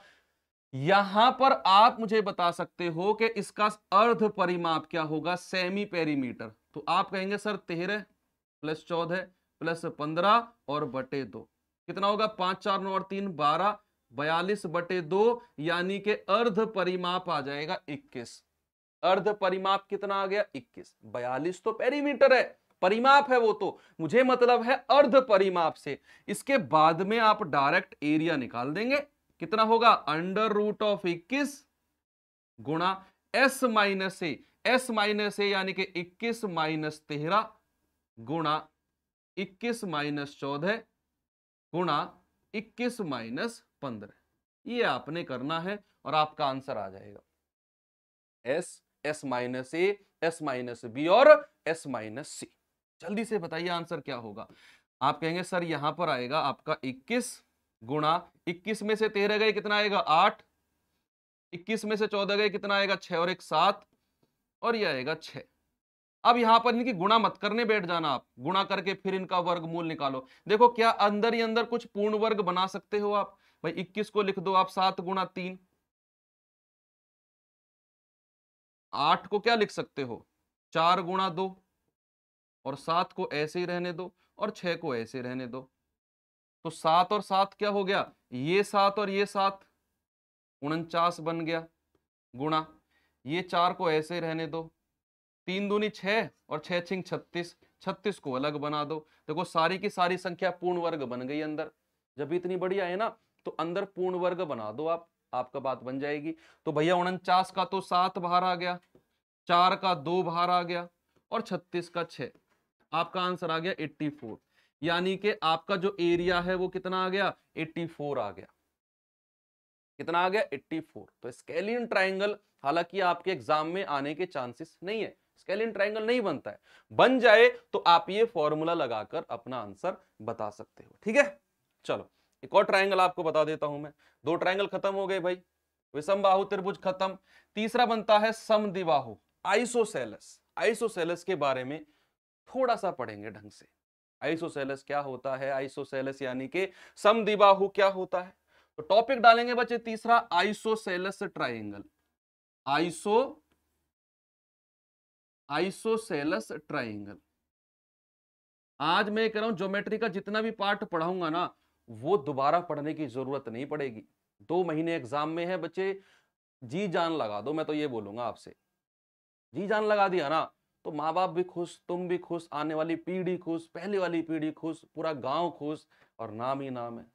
यहां पर आप मुझे बता सकते हो कि इसका अर्ध परिमाप क्या होगा सेमी पेरीमीटर तो आप कहेंगे सर तेरह प्लस चौदह प्लस पंद्रह और बटे दो कितना होगा पांच चार नौ और तीन बारह बयालीस बटे दो यानी के अर्ध परिमाप आ जाएगा इक्कीस अर्ध परिमाप कितना आ गया इक्कीस बयालीस तो पेरीमीटर है परिमाप है वो तो मुझे मतलब है अर्ध परिमाप से इसके बाद में आप डायरेक्ट एरिया निकाल देंगे कितना होगा अंडर रूट ऑफ इक्कीस गुणा s minus a s minus a यानी कि इक्कीस माइनस तेरह गुणा इक्कीस माइनस चौदह गुणा इक्कीस माइनस पंद्रह ये आपने करना है और आपका आंसर आ जाएगा s s minus a s minus b और एस माइनस सी जल्दी से बताइए आंसर क्या होगा आप कहेंगे सर यहां पर आएगा आपका 21 गुणा इक्कीस में से 13 गए कितना आएगा 8 21 में से 14 गए कितना आएगा 6 और एक 7 और ये आएगा 6 अब यहां पर इनकी गुणा मत करने बैठ जाना आप गुणा करके फिर इनका वर्ग मूल निकालो देखो क्या अंदर ही अंदर कुछ पूर्ण वर्ग बना सकते हो आप भाई इक्कीस को लिख दो आप सात गुणा तीन आठ को क्या लिख सकते हो चार गुणा दो और सात को ऐसे ही रहने दो और छह को ऐसे रहने दो तो सात और सात क्या हो गया ये सात और ये सात उनचास बन गया गुणा ये चार को ऐसे रहने दो तीन दूनी छ और छह छिंग छत्तीस छत्तीस को अलग बना दो देखो सारी की सारी संख्या पूर्ण वर्ग बन गई अंदर जब इतनी बढ़िया है ना तो अंदर पूर्ण वर्ग बना दो आप आपका बात बन जाएगी तो भैया उनचास का तो सात बाहर आ गया चार का दो बाहर आ गया और छत्तीस का छ आपका आंसर आ गया एट्टी फोर यानी कि आपका जो एरिया है वो कितना आ गया एट्टी फोर आ गया कितना आ गया 84 तो स्केलिन ट्राइंगल हालांकि आपके एग्जाम में आने के चांसेस नहीं है स्केलिन ट्राइंगल नहीं बनता है बन जाए तो आप ये फॉर्मूला लगाकर अपना आंसर बता सकते हो ठीक है चलो एक और ट्राइंगल आपको बता देता हूं मैं दो ट्राइंगल खत्म हो गए भाई विषम बाहु त्रिभुज खत्म तीसरा बनता है समदिबाहु आइसोसेलस आइसोसेलस के बारे में थोड़ा सा पढ़ेंगे ढंग से आइसोसेलस क्या होता है आइसोसेलस यानी कि समदिबाहु क्या होता है तो टॉपिक डालेंगे बच्चे तीसरा isosceles triangle iso isosceles triangle आज मैं कह रहा हूं ज्योमेट्री का जितना भी पार्ट पढ़ाऊंगा ना वो दोबारा पढ़ने की ज़रूरत नहीं पड़ेगी दो महीने एग्ज़ाम में है बच्चे जी जान लगा दो मैं तो ये बोलूंगा आपसे जी जान लगा दिया ना तो माँ बाप भी खुश तुम भी खुश आने वाली पीढ़ी खुश पहले वाली पीढ़ी खुश पूरा गांव खुश और नाम ही नाम है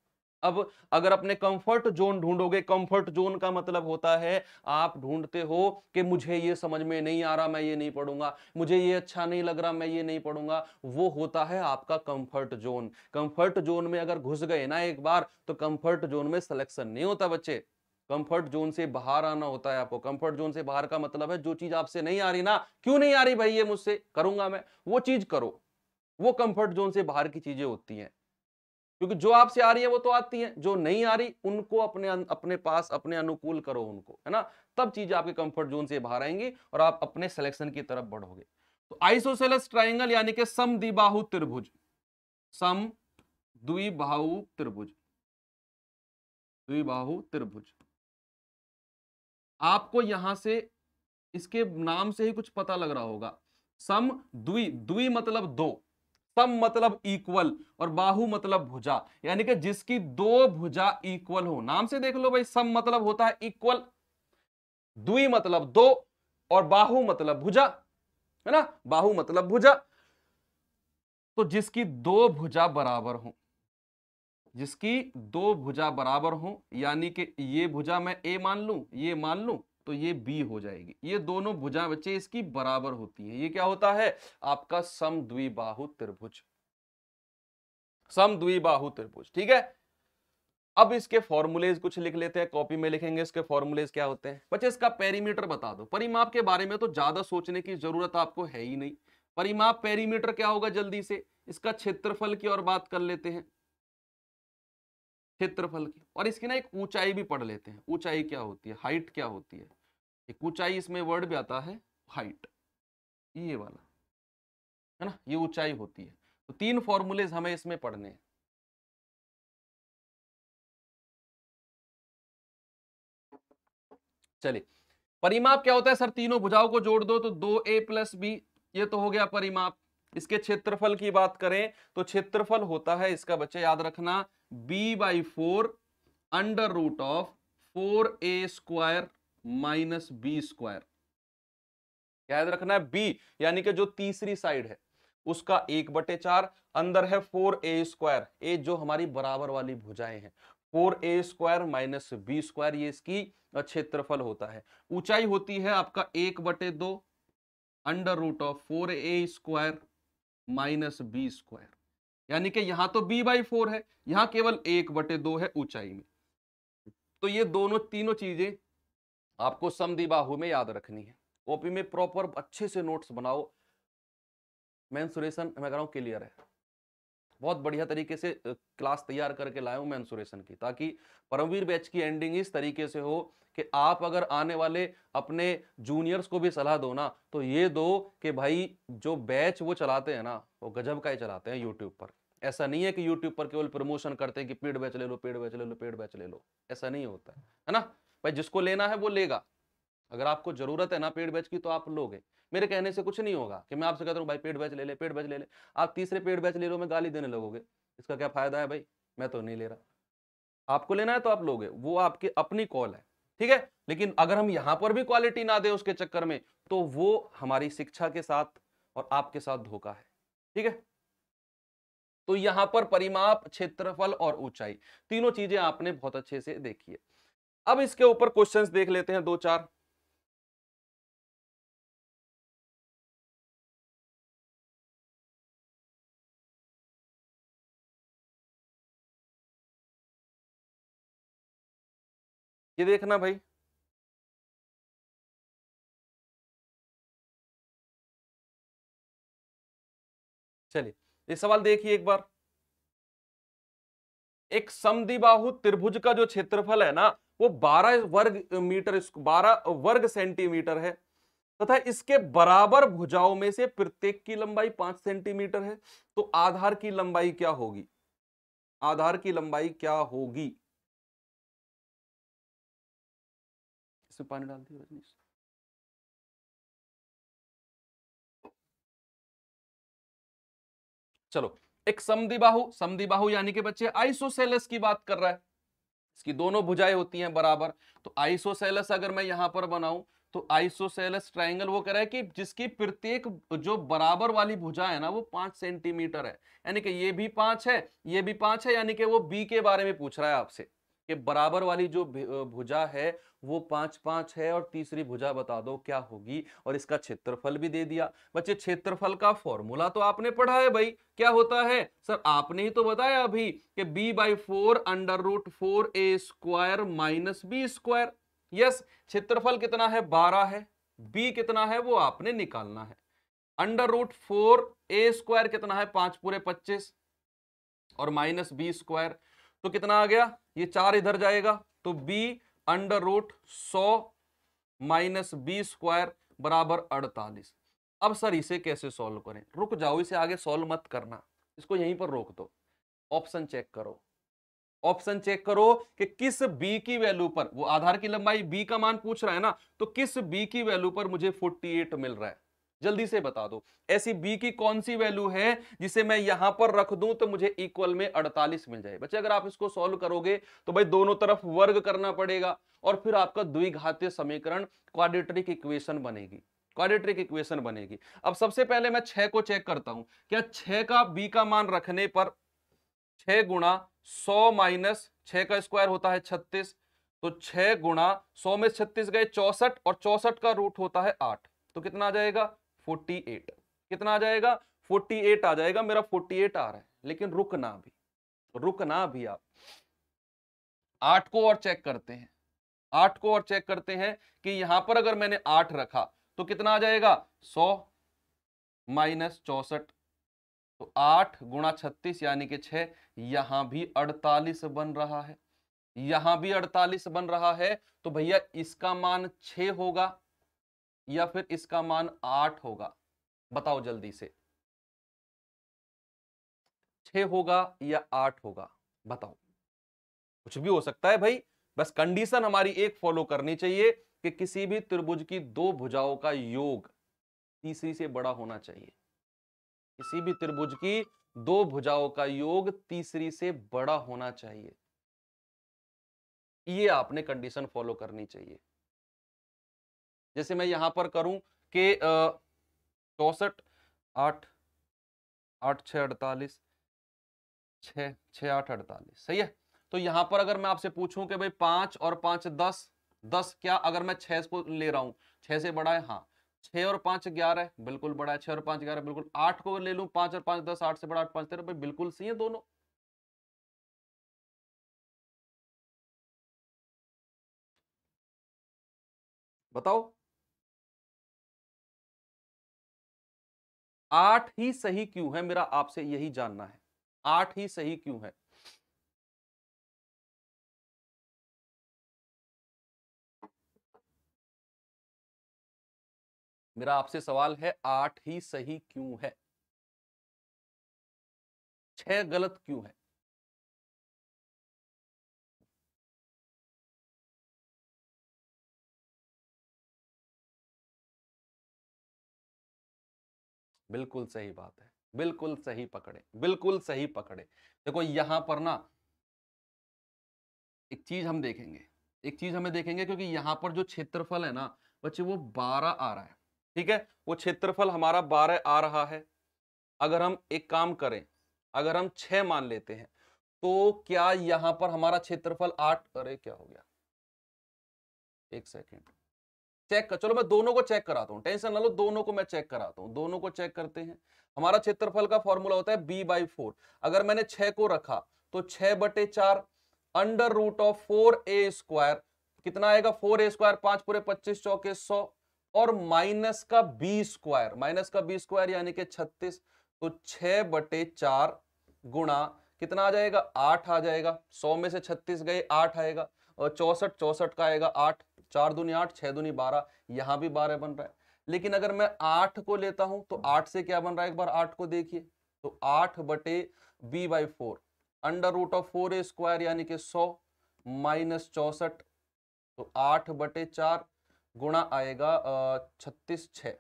अब अगर अपने कंफर्ट जोन ढूंढोगे कंफर्ट जोन का मतलब होता है आप ढूंढते हो कि मुझे ये समझ में नहीं आ रहा मैं ये नहीं पढ़ूंगा मुझे ये अच्छा नहीं लग रहा मैं ये नहीं पढ़ूंगा वो होता है आपका कंफर्ट जोन कंफर्ट जोन में अगर घुस गए ना एक बार तो कंफर्ट जोन में सिलेक्शन नहीं होता बच्चे कंफर्ट जोन से बाहर आना होता है आपको कंफर्ट जोन से बाहर का मतलब है जो चीज आपसे नहीं आ रही ना क्यों नहीं आ रही भाई ये मुझसे करूंगा मैं वो चीज करो वो कंफर्ट जोन से बाहर की चीजें होती हैं क्योंकि जो आपसे आ रही है वो तो आती है जो नहीं आ रही उनको अपने अपने पास अपने अनुकूल करो उनको है ना तब चीजें आपके कंफर्ट जोन से बाहर आएंगी और आप अपने सिलेक्शन की तरफ बढ़ोगे तो आइसोसेलस ट्राइंगल यानी कि सम द्विबाहु त्रिभुज सम द्विबाहु त्रिभुज द्विबाहु त्रिभुज आपको यहां से इसके नाम से ही कुछ पता लग रहा होगा सम द्वि द्वि मतलब दो सम मतलब इक्वल और बाहु मतलब भुजा यानी कि जिसकी दो भुजा इक्वल हो नाम से देख लो भाई सम मतलब होता है इक्वल दुई मतलब दो और बाहु मतलब भुजा है ना बाहु मतलब भुजा तो जिसकी दो भुजा बराबर हो जिसकी दो भुजा बराबर हो यानी कि ये भुजा मैं ए मान लू ये मान लू तो ये बी हो जाएगी ये दोनों भुजा बच्चे इसकी बराबर होती है ये क्या होता है आपका सम द्विबाहु त्रिभुज सम द्विबाहु त्रिभुज ठीक है अब इसके फॉर्मुलेज कुछ लिख लेते हैं कॉपी में लिखेंगे इसके फॉर्मुलेज क्या होते हैं बच्चे इसका पेरीमीटर बता दो परिमाप के बारे में तो ज्यादा सोचने की जरूरत आपको है ही नहीं परिमाप पेरीमीटर क्या होगा जल्दी से इसका क्षेत्रफल की और बात कर लेते हैं क्षेत्रफल की और इसकी ना एक ऊंचाई भी पढ़ लेते हैं ऊंचाई क्या होती है हाइट क्या होती है एक ऊंचाई इसमें वर्ड भी आता है हाइट ये वाला है ना ये ऊंचाई होती है तो तीन फॉर्मूलेज हमें इसमें पढ़ने हैं चलिए परिमाप क्या होता है सर तीनों भुजाओं को जोड़ दो तो दो ए प्लस बी ये तो हो गया परिमाप इसके क्षेत्रफल की बात करें तो क्षेत्रफल होता है इसका बच्चे याद रखना b by four under root of four A square minus b square याद रखना है बी यानी कि जो तीसरी साइड है उसका एक बटे चार अंदर है फोर ए स्क्वायर ए जो हमारी बराबर वाली भुजाएं हैं फोर ए स्क्वायर माइनस बी स्क्वायर ये इसकी क्षेत्रफल होता है ऊंचाई होती है आपका एक बटे दो under root of four A square minus b square यानी कि यहां तो बी बाई फोर है यहां केवल एक बटे दो है ऊंचाई में तो ये दोनों तीनों चीजें आपको समी बाहू में याद रखनी है कॉपी में प्रॉपर अच्छे से नोट्स बनाओ मैंसुरेशन मैं कह रहा हूँ क्लियर है बहुत बढ़िया तरीके से क्लास तैयार करके लाया हूँ मैंसुरेशन की ताकि परमवीर बैच की एंडिंग इस तरीके से हो कि आप अगर आने वाले अपने जूनियर्स को भी सलाह दो ना तो ये दो कि भाई जो बैच वो चलाते हैं ना वो गजब का ही चलाते हैं यूट्यूब पर ऐसा नहीं है कि यूट्यूब पर केवल प्रमोशन करते हैं कि पेड बैच ले लो पेड बैच ले लो पेड बैच ले लो ऐसा नहीं होता है ना भाई जिसको लेना है वो लेगा अगर आपको जरूरत है ना पेड बैच की तो आप लोगे मेरे कहने से कुछ नहीं होगा कि मैं आपसे कहता हूँ भाई पेड बैच ले ले पेड बैच ले ले आप तीसरे पेड बैच ले लो मैं गाली देने लगोगे इसका क्या फायदा है भाई मैं तो नहीं ले रहा आपको लेना है तो आप लोगे वो आपकी अपनी कॉल है ठीक है लेकिन अगर हम यहाँ पर भी क्वालिटी ना दें उसके चक्कर में तो वो हमारी शिक्षा के साथ और आपके साथ धोखा है ठीक है तो यहां पर परिमाप क्षेत्रफल और ऊंचाई तीनों चीजें आपने बहुत अच्छे से देखी है अब इसके ऊपर क्वेश्चन देख लेते हैं दो चार ये देखना भाई चलिए ये सवाल देखिए एक बार एक समदिबाहु त्रिभुज का जो क्षेत्रफल है ना वो 12 वर्ग मीटर 12 वर्ग सेंटीमीटर है तथा इसके बराबर भुजाओं में से प्रत्येक की लंबाई पांच सेंटीमीटर है तो आधार की लंबाई क्या होगी आधार की लंबाई क्या होगी इसमें पानी डाल दिया रजनीश चलो एक समदिबाहु समदिबाहु यानी कि बच्चे आइसोसेलस की बात कर रहा है इसकी दोनों भुजाएं होती हैं बराबर तो आइसोसेलस अगर मैं यहां पर बनाऊं तो आइसोसेलस ट्राइंगल वो कह रहा है कि जिसकी प्रत्येक जो बराबर वाली भुजा है ना वो पांच सेंटीमीटर है यानी कि ये भी पांच है ये भी पांच है यानी कि वो बी के बारे में पूछ रहा है आपसे कि बराबर वाली जो भुजा है वो पांच पांच है और तीसरी भुजा बता दो क्या होगी और इसका क्षेत्रफल भी दे दिया बच्चे क्षेत्रफल का फॉर्मूला तो आपने पढ़ा है भाई क्या होता है सर आपने ही तो बताया अभी कि b by four under root four A square minus b square yes क्षेत्रफल कितना है बारह है b कितना है वो आपने निकालना है अंडर रूट फोर ए स्क्वायर कितना है पांच पूरे पच्चीस और माइनस बी स्क्वायर तो कितना आ गया ये चार इधर जाएगा तो बी अंडर रूट सौ माइनस बी स्क्वायर बराबर अड़तालीस अब सर इसे कैसे सॉल्व करें रुक जाओ इसे आगे सॉल्व मत करना इसको यहीं पर रोक दो ऑप्शन चेक करो ऑप्शन चेक करो कि किस बी की वैल्यू पर वो आधार की लंबाई बी का मान पूछ रहा है ना तो किस बी की वैल्यू पर मुझे 48 मिल रहा है जल्दी से बता दो ऐसी बी की कौन सी वैल्यू है जिसे मैं यहां पर रख दूं तो मुझे इक्वल में 48 मिल जाए बच्चे अगर आप इसको सॉल्व करोगे तो भाई दोनों तरफ वर्ग करना पड़ेगा और फिर आपका द्विघातीय समीकरण क्वाड्रेटिक इक्वेशन बनेगी क्वाड्रेटिक इक्वेशन बनेगी अब सबसे पहले मैं छह को चेक करता हूं क्या छह का बी का मान रखने पर छह गुणा सौ माइनस छह का स्क्वायर होता है छत्तीस तो छह गुणा सौ में छत्तीस गए चौसठ और चौसठ का रूट होता है आठ तो कितना आ जाएगा 48 कितना आ जाएगा 48 आ जाएगा मेरा 48 आ रहा है लेकिन रुक ना भी रुक ना भी आप आठ को और चेक करते हैं आठ को और चेक करते हैं कि यहां पर अगर मैंने आठ रखा तो कितना आ जाएगा सौ माइनस चौसठ तो आठ गुणा छत्तीस यानी कि छह यहां भी अड़तालीस बन रहा है यहां भी अड़तालीस बन रहा है तो भैया इसका मान छ होगा या फिर इसका मान आठ होगा बताओ जल्दी से छ होगा या आठ होगा बताओ कुछ भी हो सकता है भाई बस कंडीशन हमारी एक फॉलो करनी चाहिए कि किसी भी त्रिभुज की दो भुजाओं का योग तीसरी से बड़ा होना चाहिए किसी भी त्रिभुज की दो भुजाओं का योग तीसरी से बड़ा होना चाहिए ये आपने कंडीशन फॉलो करनी चाहिए जैसे मैं यहाँ पर करूँ कि चौसठ आठ आठ छः अड़तालीस छः छः आठ अड़तालीस सही है तो यहाँ पर अगर मैं आपसे पूछूं कि भाई पांच और पांच दस दस क्या अगर मैं छः को ले रहा हूं छः से बड़ा है हाँ छः और पाँच ग्यारह बिल्कुल बड़ा है छः और पाँच ग्यारह बिल्कुल आठ को ले लूँ पाँच और पाँच दस आठ से बड़ा आठ पाँच तेरह बिल्कुल सही है दोनों बताओ आठ ही सही क्यों है मेरा आपसे यही जानना है आठ ही सही क्यों है मेरा आपसे सवाल है आठ ही सही क्यों है छह गलत क्यों है बिल्कुल सही बात है बिल्कुल सही पकड़े बिल्कुल सही पकड़े देखो यहां पर ना एक चीज हम देखेंगे एक चीज हमें देखेंगे क्योंकि यहाँ पर जो क्षेत्रफल है ना बच्चे वो बारह आ रहा है ठीक है वो क्षेत्रफल हमारा बारह आ रहा है अगर हम एक काम करें अगर हम छह मान लेते हैं तो क्या यहां पर हमारा क्षेत्रफल आठ अरे क्या हो गया एक सेकेंड चेक कर चलो मैं दोनों को चेक कराता हूँ टेंशन ना लो दोनों को मैं चेक कराता हूँ दोनों को चेक करते हैं हमारा क्षेत्रफल का फॉर्मूला होता है बी बाई फोर अगर मैंने छ को रखा तो छह बटे चार under root of four A square कितना आएगा फोर ए स्क्वायर पांच पूरे पच्चीस चौके सौ और माइनस का बी स्क्वायर माइनस का बी स्क्वायर यानी कि छत्तीस तो छह बटे चार गुणा कितना आ जाएगा आठ आ जाएगा सौ में से छत्तीस गए आठ आएगा और चौसठ चौसठ का आएगा आठ चार दूनी आठ छह दूनी बारह यहां भी बारह बन रहा है लेकिन अगर मैं आठ को लेता हूं तो आठ से क्या बन रहा है एक बार आठ को देखिए तो आठ बटे b by four under root of four A square यानी कि सौ माइनस चौसठ तो आठ बटे चार गुणा आएगा छत्तीस छ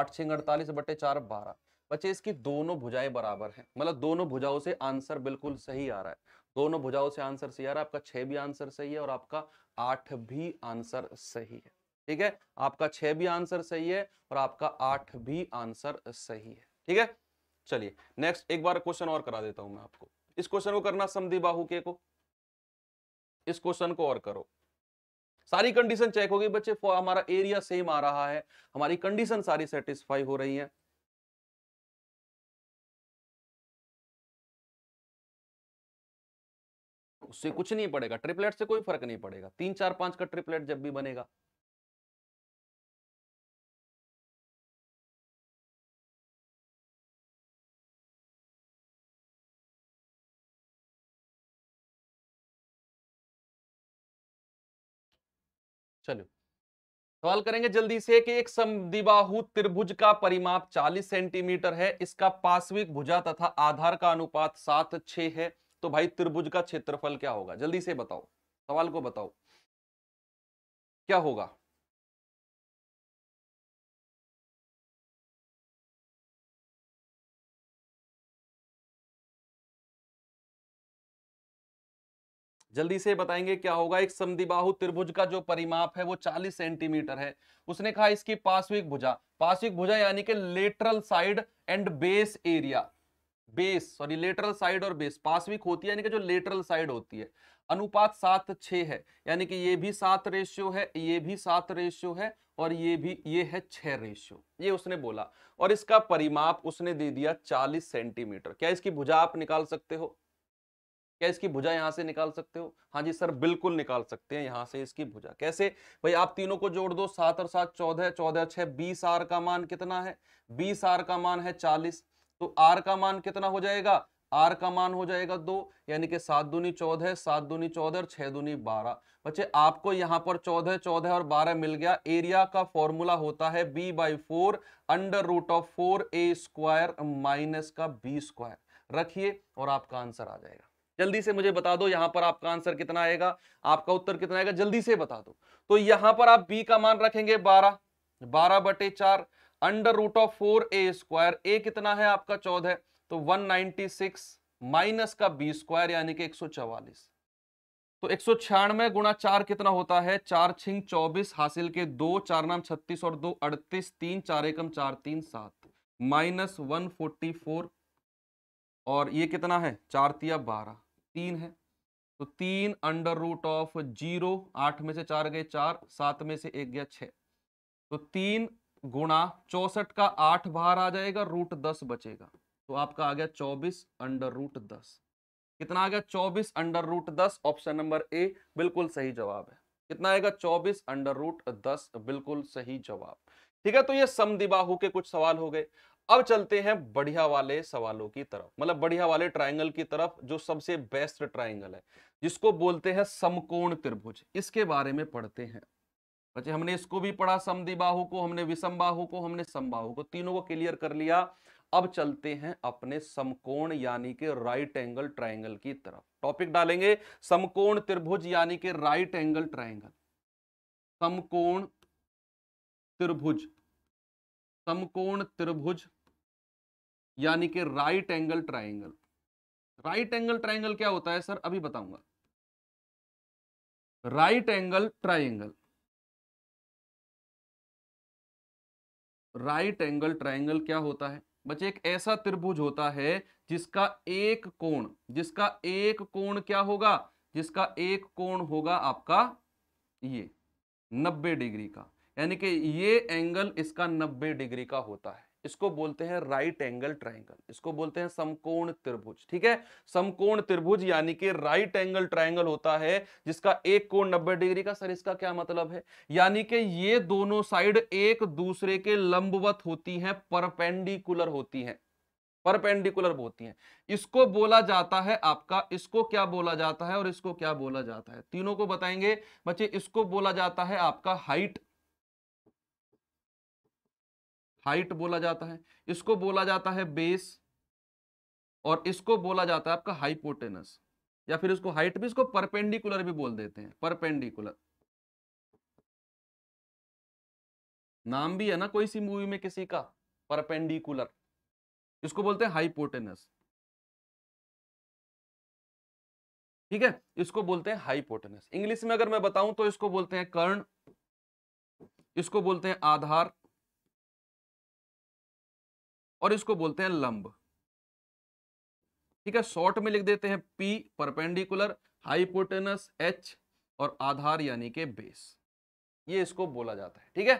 आठ छः अड़तालीस बटे चार बारह बच्चे इसकी दोनों भुजाएं बराबर हैं मतलब दोनों भुजाओं से आंसर बिल्कुल सही आ रहा है दोनों भुजाओं से आंसर सही आ रहा है आपका छह भी आंसर सही है और आपका आठ भी आंसर सही है ठीक है आपका छह भी आंसर सही है और आपका आठ भी आंसर सही है ठीक है चलिए नेक्स्ट एक बार क्वेश्चन और करा देता हूं मैं आपको इस क्वेश्चन को करना समी बाहू के को इस क्वेश्चन को और करो सारी कंडीशन चेक होगी बच्चे हमारा एरिया सेम आ रहा है हमारी कंडीशन सारी सेटिस्फाई हो रही है उससे कुछ नहीं पड़ेगा ट्रिपलेट से कोई फर्क नहीं पड़ेगा तीन चार पांच का ट्रिपलेट जब भी बनेगा चलो सवाल करेंगे जल्दी से कि एक समिबाहु त्रिभुज का परिमाप 40 सेंटीमीटर है इसका पार्श्विक भुजा तथा आधार का अनुपात सात छ है तो भाई त्रिभुज का क्षेत्रफल क्या होगा जल्दी से बताओ सवाल को बताओ क्या होगा जल्दी से बताएंगे क्या होगा एक समदिबाहु त्रिभुज का जो परिमाप है वो 40 सेंटीमीटर है उसने कहा इसकी पार्श्विक भुजा पार्श्विक भुजा यानी कि lateral side and base area base sorry lateral side और बेस पासविक होती है यानी कि जो लेटरल साइड होती है अनुपात सात छः है यानी कि ये भी सात रेशियो है ये भी सात रेशियो है और ये भी ये है छः रेशियो ये उसने बोला और इसका परिमाप उसने दे दिया चालीस सेंटीमीटर क्या इसकी भुजा आप निकाल सकते हो क्या इसकी भुजा यहाँ से निकाल सकते हो हाँ जी सर बिल्कुल निकाल सकते हैं यहाँ से इसकी भुजा कैसे भाई आप तीनों को जोड़ दो सात और सात चौदह चौदह छह बीस आर का मान कितना है बीस आर का मान है चालीस तो आर का मान कितना हो जाएगा आर का मान हो जाएगा दो यानी कि सात दूनी चौदह सात दूनी चौदह और छह दूनी बारह बच्चे आपको यहां पर चौदह चौदह और बारह मिल गया एरिया का फॉर्मूला होता है b by four under root of four A square minus का बी स्क्वायर रखिए और आपका आंसर आ जाएगा जल्दी से मुझे बता दो यहां पर आपका आंसर कितना आएगा आपका उत्तर कितना आएगा जल्दी से बता दो तो यहां पर आप बी का मान रखेंगे बारह बारह बटे चार under root of four A square a कितना है आपका चौदह तो 196 माइनस का बी स्क्वायर यानी कि 144 तो एक सौ छियानवे गुणा चार कितना होता है चार छिंग चौबीस हासिल के दो चार नाम छत्तीस और दो अड़तीस तीन चार एकम चार तीन सात माइनस वन फोर्टी फोर और ये कितना है चार तिया बारह तीन है तो तीन अंडर रूट ऑफ जीरो आठ में से चार गए चार सात में से एक गया छ तो तीन गुणा चौसठ का आठ बाहर आ जाएगा रूट दस बचेगा तो आपका आ गया चौबीस अंडर रूट दस कितना आ गया चौबीस अंडर रूट दस ऑप्शन नंबर ए बिल्कुल सही जवाब है कितना आएगा चौबीस अंडर रूट दस बिल्कुल सही जवाब ठीक है तो ये समिबाहू के कुछ सवाल हो गए अब चलते हैं बढ़िया वाले सवालों की तरफ मतलब बढ़िया वाले ट्राइंगल की तरफ जो सबसे बेस्ट ट्राइंगल है जिसको बोलते हैं समकोण त्रिभुज इसके बारे में पढ़ते हैं बच्चे हमने इसको भी पढ़ा बाहू को हमने विषम बाहू को हमने समबाहु को तीनों को क्लियर कर लिया अब चलते हैं अपने समकोण यानी के राइट एंगल ट्राइंगल की तरफ टॉपिक डालेंगे समकोण त्रिभुज यानी के राइट एंगल ट्राइंगल समकोण त्रिभुज समकोण त्रिभुज यानी के right angle triangle right angle triangle क्या होता है सर अभी बताऊंगा right angle triangle right angle triangle क्या होता है बच्चे एक ऐसा त्रिभुज होता है जिसका एक कोण जिसका एक कोण क्या होगा जिसका एक कोण होगा आपका ये 90 डिग्री का यानी कि ये एंगल इसका 90 डिग्री का होता है इसको बोलते हैं राइट एंगल ट्राइंगल इसको बोलते हैं समकोण त्रिभुज ठीक है समकोण त्रिभुज यानी कि राइट एंगल ट्राइंगल होता है जिसका एक कोण नब्बे डिग्री का सर इसका क्या मतलब है यानी कि ये दोनों साइड एक दूसरे के लंबवत होती हैं परपेंडिकुलर होती हैं परपेंडिकुलर होती हैं इसको बोला जाता है आपका इसको क्या बोला जाता है और इसको क्या बोला जाता है तीनों को बताएंगे बच्चे इसको बोला जाता है आपका हाइट हाइट बोला जाता है इसको बोला जाता है बेस और इसको बोला जाता है आपका हाइपोटेनस या फिर इसको हाइट भी इसको परपेंडिकुलर भी बोल देते हैं परपेंडिकुलर नाम भी है ना कोई सी मूवी में किसी का परपेंडिकुलर इसको बोलते हैं हाइपोटेनस ठीक है इसको बोलते हैं हाइपोटेनस इंग्लिश में अगर मैं बताऊं तो इसको बोलते हैं कर्ण इसको बोलते हैं आधार और इसको बोलते हैं लंब ठीक है शॉर्ट में लिख देते हैं पी परपेंडिकुलर हाइपोटेनस एच और आधार यानी के बेस ये इसको बोला जाता है ठीक है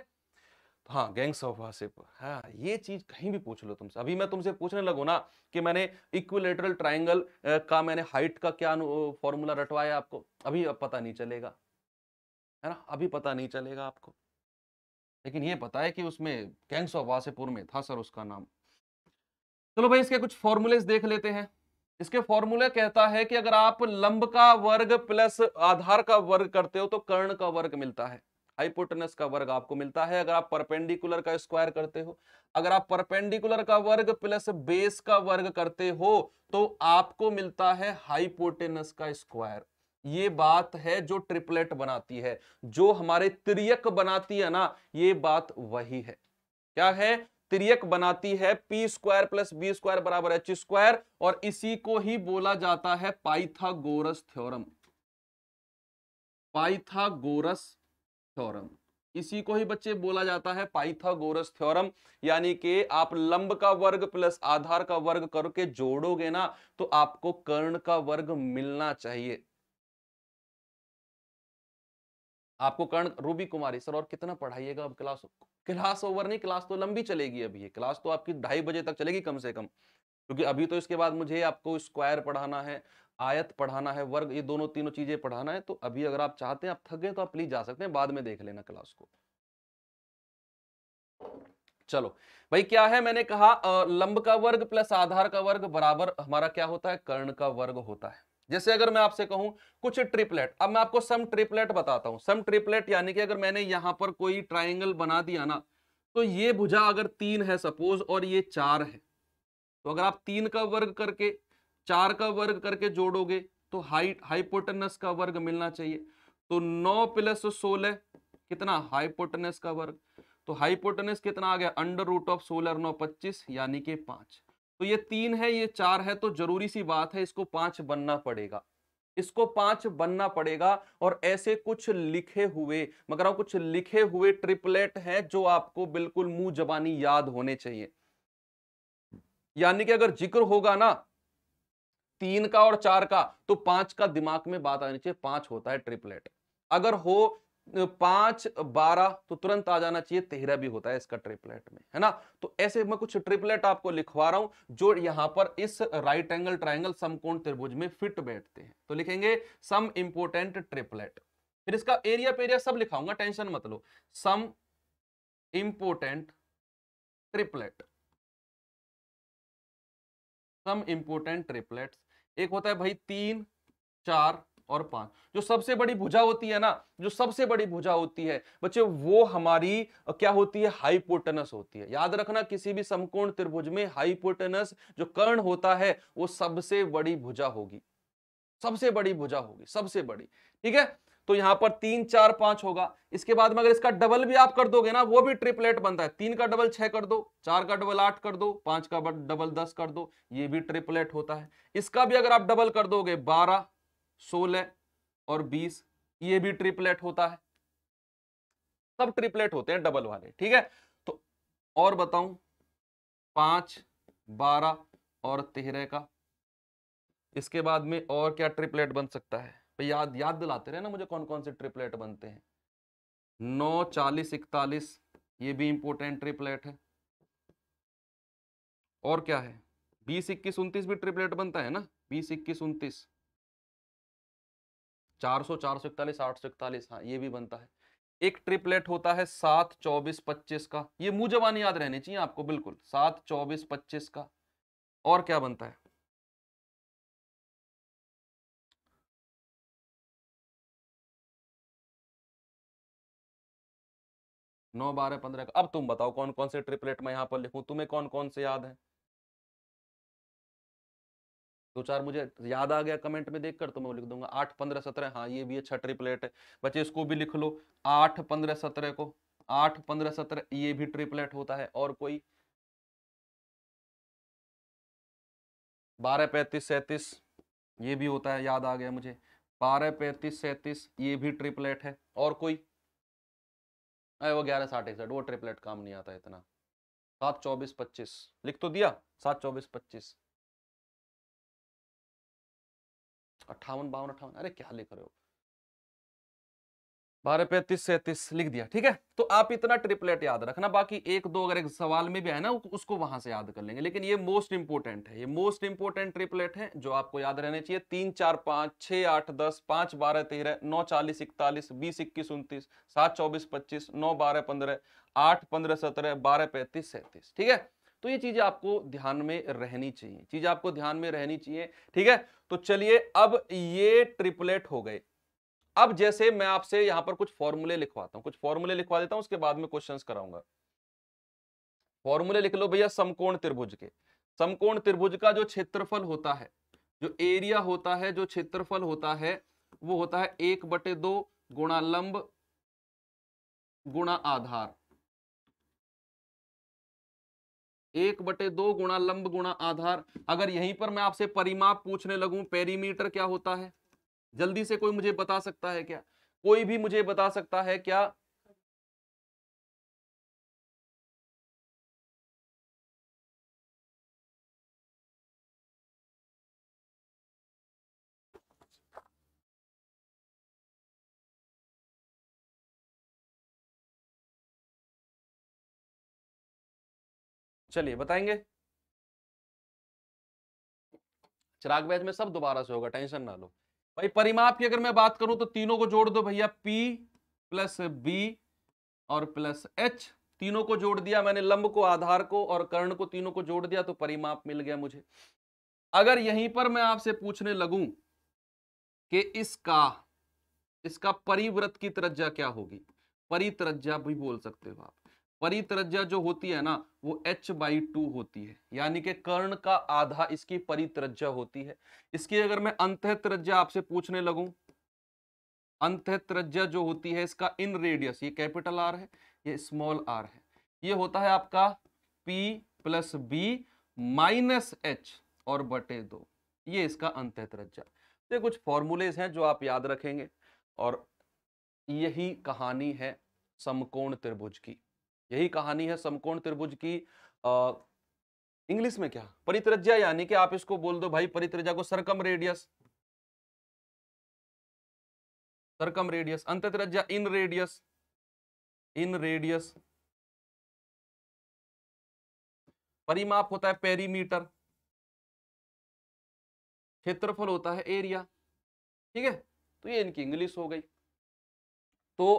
तो हाँ गैंग्स ऑफ वासिप हाँ ये चीज कहीं भी पूछ लो तुमसे अभी मैं तुमसे पूछने लगू ना कि मैंने इक्विलेटरल ट्राइंगल का मैंने हाइट का क्या फॉर्मूला रटवाया आपको अभी अब पता नहीं चलेगा है ना अभी पता नहीं चलेगा आपको लेकिन ये पता है कि उसमें गैंग्स ऑफ वासेपुर में था सर उसका नाम चलो भाई इसके कुछ फॉर्मूलेज देख लेते हैं इसके फॉर्मूले कहता है कि अगर आप लंब का वर्ग प्लस आधार का वर्ग करते हो तो कर्ण का वर्ग मिलता है हाइपोटनस का वर्ग आपको मिलता है अगर आप परपेंडिकुलर का स्क्वायर करते हो अगर आप परपेंडिकुलर का वर्ग प्लस बेस का वर्ग करते हो तो आपको मिलता है हाइपोटेनस का स्क्वायर ये बात है जो ट्रिपलेट बनाती है जो हमारे त्रियक बनाती है ना ये बात वही है क्या है त्रियक बनाती है p square plus b square बराबर एच स्क्वायर और इसी को ही बोला जाता है पाइथागोरस थ्योरम पाइथागोरस थ्योरम इसी को ही बच्चे बोला जाता है पाइथागोरस थ्योरम यानी कि आप लंब का वर्ग प्लस आधार का वर्ग करके जोड़ोगे ना तो आपको कर्ण का वर्ग मिलना चाहिए आपको कर्ण रूबी कुमारी सर और कितना पढ़ाइएगा अब क्लास क्लास ओवर नहीं क्लास तो लंबी चलेगी अभी क्लास तो आपकी ढाई बजे तक चलेगी कम से कम क्योंकि अभी तो इसके बाद मुझे आपको स्क्वायर पढ़ाना है आयत पढ़ाना है वर्ग ये दोनों तीनों चीजें पढ़ाना है तो अभी अगर आप चाहते हैं आप थक गए तो आप प्लीज जा सकते हैं बाद में देख लेना क्लास को चलो भाई क्या है मैंने कहा लंब का वर्ग प्लस आधार का वर्ग बराबर हमारा क्या होता है कर्ण का वर्ग होता है जैसे अगर मैं आपसे कहूं कुछ ट्रिपलेट अब मैं आपको सम ट्रिपलेट बताता हूं सम ट्रिपलेट यानी कि अगर मैंने यहां पर कोई ट्राइंगल बना दिया ना तो ये भुजा अगर तीन है सपोज और ये चार है तो अगर आप तीन का वर्ग करके चार का वर्ग करके जोड़ोगे तो हाइट हाइपोटनस का वर्ग मिलना चाहिए तो नौ प्लस सोलह कितना हाइपोटनस का वर्ग तो हाइपोटनस कितना आ गया अंडर रूट ऑफ सोलह नौ पच्चीस यानी कि पांच तो ये तीन है ये चार है तो जरूरी सी बात है इसको पांच बनना पड़ेगा इसको पांच बनना पड़ेगा और ऐसे कुछ लिखे हुए मगर कुछ लिखे हुए ट्रिपलेट हैं जो आपको बिल्कुल मुंह जबानी याद होने चाहिए यानी कि अगर जिक्र होगा ना तीन का और चार का तो पांच का दिमाग में बात आनी चाहिए पांच होता है ट्रिपलेट अगर हो पांच बारह तो तुरंत आ जाना चाहिए तेहरा भी होता है इसका ट्रिपलेट में है ना तो ऐसे मैं कुछ ट्रिपलेट आपको लिखवा रहा हूं जो यहां पर इस राइट एंगल ट्राइंगल समकोण त्रिभुज में फिट बैठते हैं तो लिखेंगे सम इंपोर्टेंट ट्रिपलेट फिर इसका एरिया पे एरिया सब लिखाऊंगा टेंशन मत लो some important triplet some important triplet एक होता है भाई तीन चार और पांच जो सबसे बड़ी भुजा होती है ना जो सबसे बड़ी भुजा होती है बच्चे वो हमारी क्या होती है हाइपोटेनस होती है याद रखना किसी भी समकोण त्रिभुज में हाइपोटेनस जो कर्ण होता है वो सबसे बड़ी भुजा होगी सबसे बड़ी भुजा होगी सबसे बड़ी ठीक है तो यहां पर तीन चार पांच होगा इसके बाद में अगर इसका डबल भी आप कर दोगे ना वो भी ट्रिपलेट बनता है तीन का डबल छह कर दो चार का डबल आठ कर दो पांच का डबल दस कर दो ये भी ट्रिपलेट होता है इसका भी अगर आप डबल कर दोगे बारह सोलह और बीस ये भी ट्रिपलेट होता है सब ट्रिपलेट होते हैं डबल वाले ठीक है तो और बताऊं पांच बारह और तेरह का इसके बाद में और क्या ट्रिपलेट बन सकता है याद याद दिलाते रहे ना मुझे कौन कौन से ट्रिपलेट बनते हैं नौ चालीस इकतालीस ये भी इंपोर्टेंट ट्रिपलेट है और क्या है बीस इक्कीस उन्तीस भी ट्रिपलेट बनता है ना बीस इक्कीस उन्तीस चार सौ चार सौ इकतालीस आठ सौ इकतालीस हाँ ये भी बनता है एक ट्रिपलेट होता है सात चौबीस पच्चीस का ये मुंह जबान याद रहनी चाहिए आपको बिल्कुल सात चौबीस पच्चीस का और क्या बनता है नौ बारह पंद्रह का अब तुम बताओ कौन कौन से ट्रिपलेट मैं यहां पर लिखूं तुम्हें कौन कौन से याद है दो चार मुझे याद आ गया कमेंट में देखकर तो मैं लिख दूंगा आठ पंद्रह सत्रह हाँ ये भी अच्छा ट्रिपलेट है बच्चे इसको भी लिख लो आठ पंद्रह सत्रह को आठ पंद्रह सत्रह ये भी ट्रिपलेट होता है और कोई बारह पैंतीस सैंतीस ये भी होता है याद आ गया मुझे बारह पैंतीस सैंतीस ये भी ट्रिपलेट है और कोई अरे वो ग्यारह साठ इकसठ वो ट्रिपलेट काम नहीं आता इतना सात चौबीस पच्चीस लिख तो दिया सात चौबीस पच्चीस अट्ठावन बावन अट्ठावन अरे क्या लिख रहे हो बारह पैंतीस सैंतीस लिख दिया ठीक है तो आप इतना ट्रिपलेट याद रखना बाकी एक दो अगर एक सवाल में भी है ना उसको वहां से याद कर लेंगे लेकिन ये मोस्ट इंपोर्टेंट है ये मोस्ट इंपोर्टेंट ट्रिपलेट है जो आपको याद रहने चाहिए तीन चार पांच छह आठ दस पांच बारह तेरह नौ चालीस इकतालीस बीस इक्कीस उन्तीस सात चौबीस पच्चीस नौ बारह पंद्रह आठ पंद्रह सत्रह बारह पैंतीस सैंतीस ठीक है तो ये चीज आपको ध्यान में रहनी चाहिए चीज आपको ध्यान में रहनी चाहिए ठीक है तो चलिए अब ये ट्रिपलेट हो गए अब जैसे मैं आपसे यहां पर कुछ फॉर्मूले लिखवाता हूं कुछ फॉर्मूले लिखवा देता हूं उसके बाद में क्वेश्चन कराऊंगा फॉर्मूले लिख लो भैया समकोण त्रिभुज के समकोण त्रिभुज का जो क्षेत्रफल होता है जो एरिया होता है जो क्षेत्रफल होता है वो होता है एक बटे दो गुणा लंब गुणा आधार एक बटे दो गुणा लंब गुणा आधार अगर यहीं पर मैं आपसे परिमाप पूछने लगूं पेरीमीटर क्या होता है जल्दी से कोई मुझे बता सकता है क्या कोई भी मुझे बता सकता है क्या चलिए बताएंगे चिराग बैच में सब दोबारा से होगा टेंशन ना लो भाई परिमाप की अगर मैं बात करूं तो तीनों को जोड़ दो भैया P प्लस बी और प्लस एच तीनों को जोड़ दिया मैंने लंब को आधार को और कर्ण को तीनों को जोड़ दिया तो परिमाप मिल गया मुझे अगर यहीं पर मैं आपसे पूछने लगूं कि इसका इसका परिवृत की त्रज्या क्या होगी परित्रज्या भी बोल सकते हो आप परित्रज्या जो होती है ना वो h बाई टू होती है यानी कि कर्ण का आधा इसकी परित्रज्या होती है इसकी अगर मैं अंत त्रज्या आपसे पूछने लगू अंत त्रज्या जो होती है इसका इन रेडियस ये कैपिटल आर है ये स्मॉल आर है ये होता है आपका p plus b minus h और बटे दो ये इसका अंत त्रज्या ये कुछ फॉर्मूलेज हैं जो आप याद रखेंगे और यही कहानी है समकोण त्रिभुज की यही कहानी है समकोण त्रिभुज की इंग्लिश में क्या परित्रज्या यानी कि आप इसको बोल दो भाई परित्रज्या को सरकम रेडियस सरकम रेडियस अंतरज्या इन रेडियस इन रेडियस परिमाप होता है पेरीमीटर क्षेत्रफल होता है एरिया ठीक है तो ये इनकी इंग्लिश हो गई तो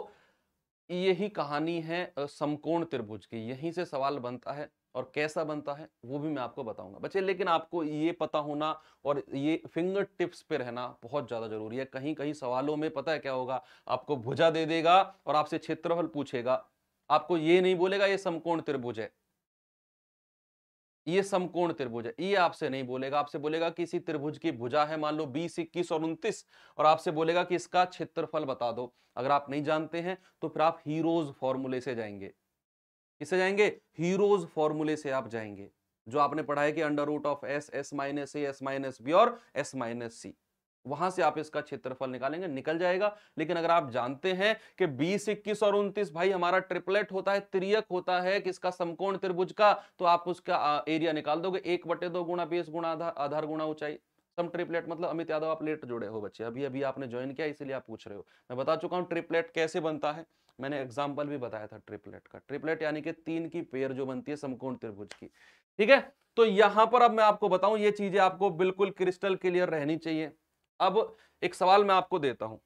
यही कहानी है समकोण त्रिभुज की यहीं से सवाल बनता है और कैसा बनता है वो भी मैं आपको बताऊंगा बच्चे लेकिन आपको ये पता होना और ये फिंगर टिप्स पे रहना बहुत ज़्यादा जरूरी है कहीं कहीं सवालों में पता है क्या होगा आपको भुजा दे देगा और आपसे क्षेत्रफल पूछेगा आपको ये नहीं बोलेगा ये समकोण त्रिभुज है ये समकोण त्रिभुज है ये आपसे नहीं बोलेगा आपसे बोलेगा कि इसी त्रिभुज की भुजा है मान लो बीस इक्कीस और उन्तीस और आपसे बोलेगा कि इसका क्षेत्रफल बता दो अगर आप नहीं जानते हैं तो फिर आप हीरोज फॉर्मूले से जाएंगे किससे जाएंगे हीरोज फॉर्मूले से आप जाएंगे जो आपने पढ़ा है कि under root of s s minus a s minus b और एस माइनस सी वहां से आप इसका क्षेत्रफल निकालेंगे निकल जाएगा लेकिन अगर आप जानते हैं कि 20 इक्कीस और 29 भाई हमारा ट्रिपलेट होता है त्रियक होता है किसका समकोण त्रिभुज का तो आप उसका एरिया निकाल दोगे एक बटे दो गुणा बीस गुणा आधार आधार गुणा ऊंचाई सम ट्रिपलेट मतलब अमित यादव आप लेट जुड़े हो बच्चे अभी अभी आपने ज्वाइन किया इसीलिए आप पूछ रहे हो मैं बता चुका हूँ ट्रिपलेट कैसे बनता है मैंने एग्जाम्पल भी बताया था ट्रिपलेट का ट्रिपलेट यानी कि तीन की पेयर जो बनती है समकोण त्रिभुज की ठीक है तो यहां पर अब मैं आपको बताऊं ये चीजें आपको बिल्कुल क्रिस्टल क्लियर रहनी चाहिए अब एक सवाल मैं आपको देता हूं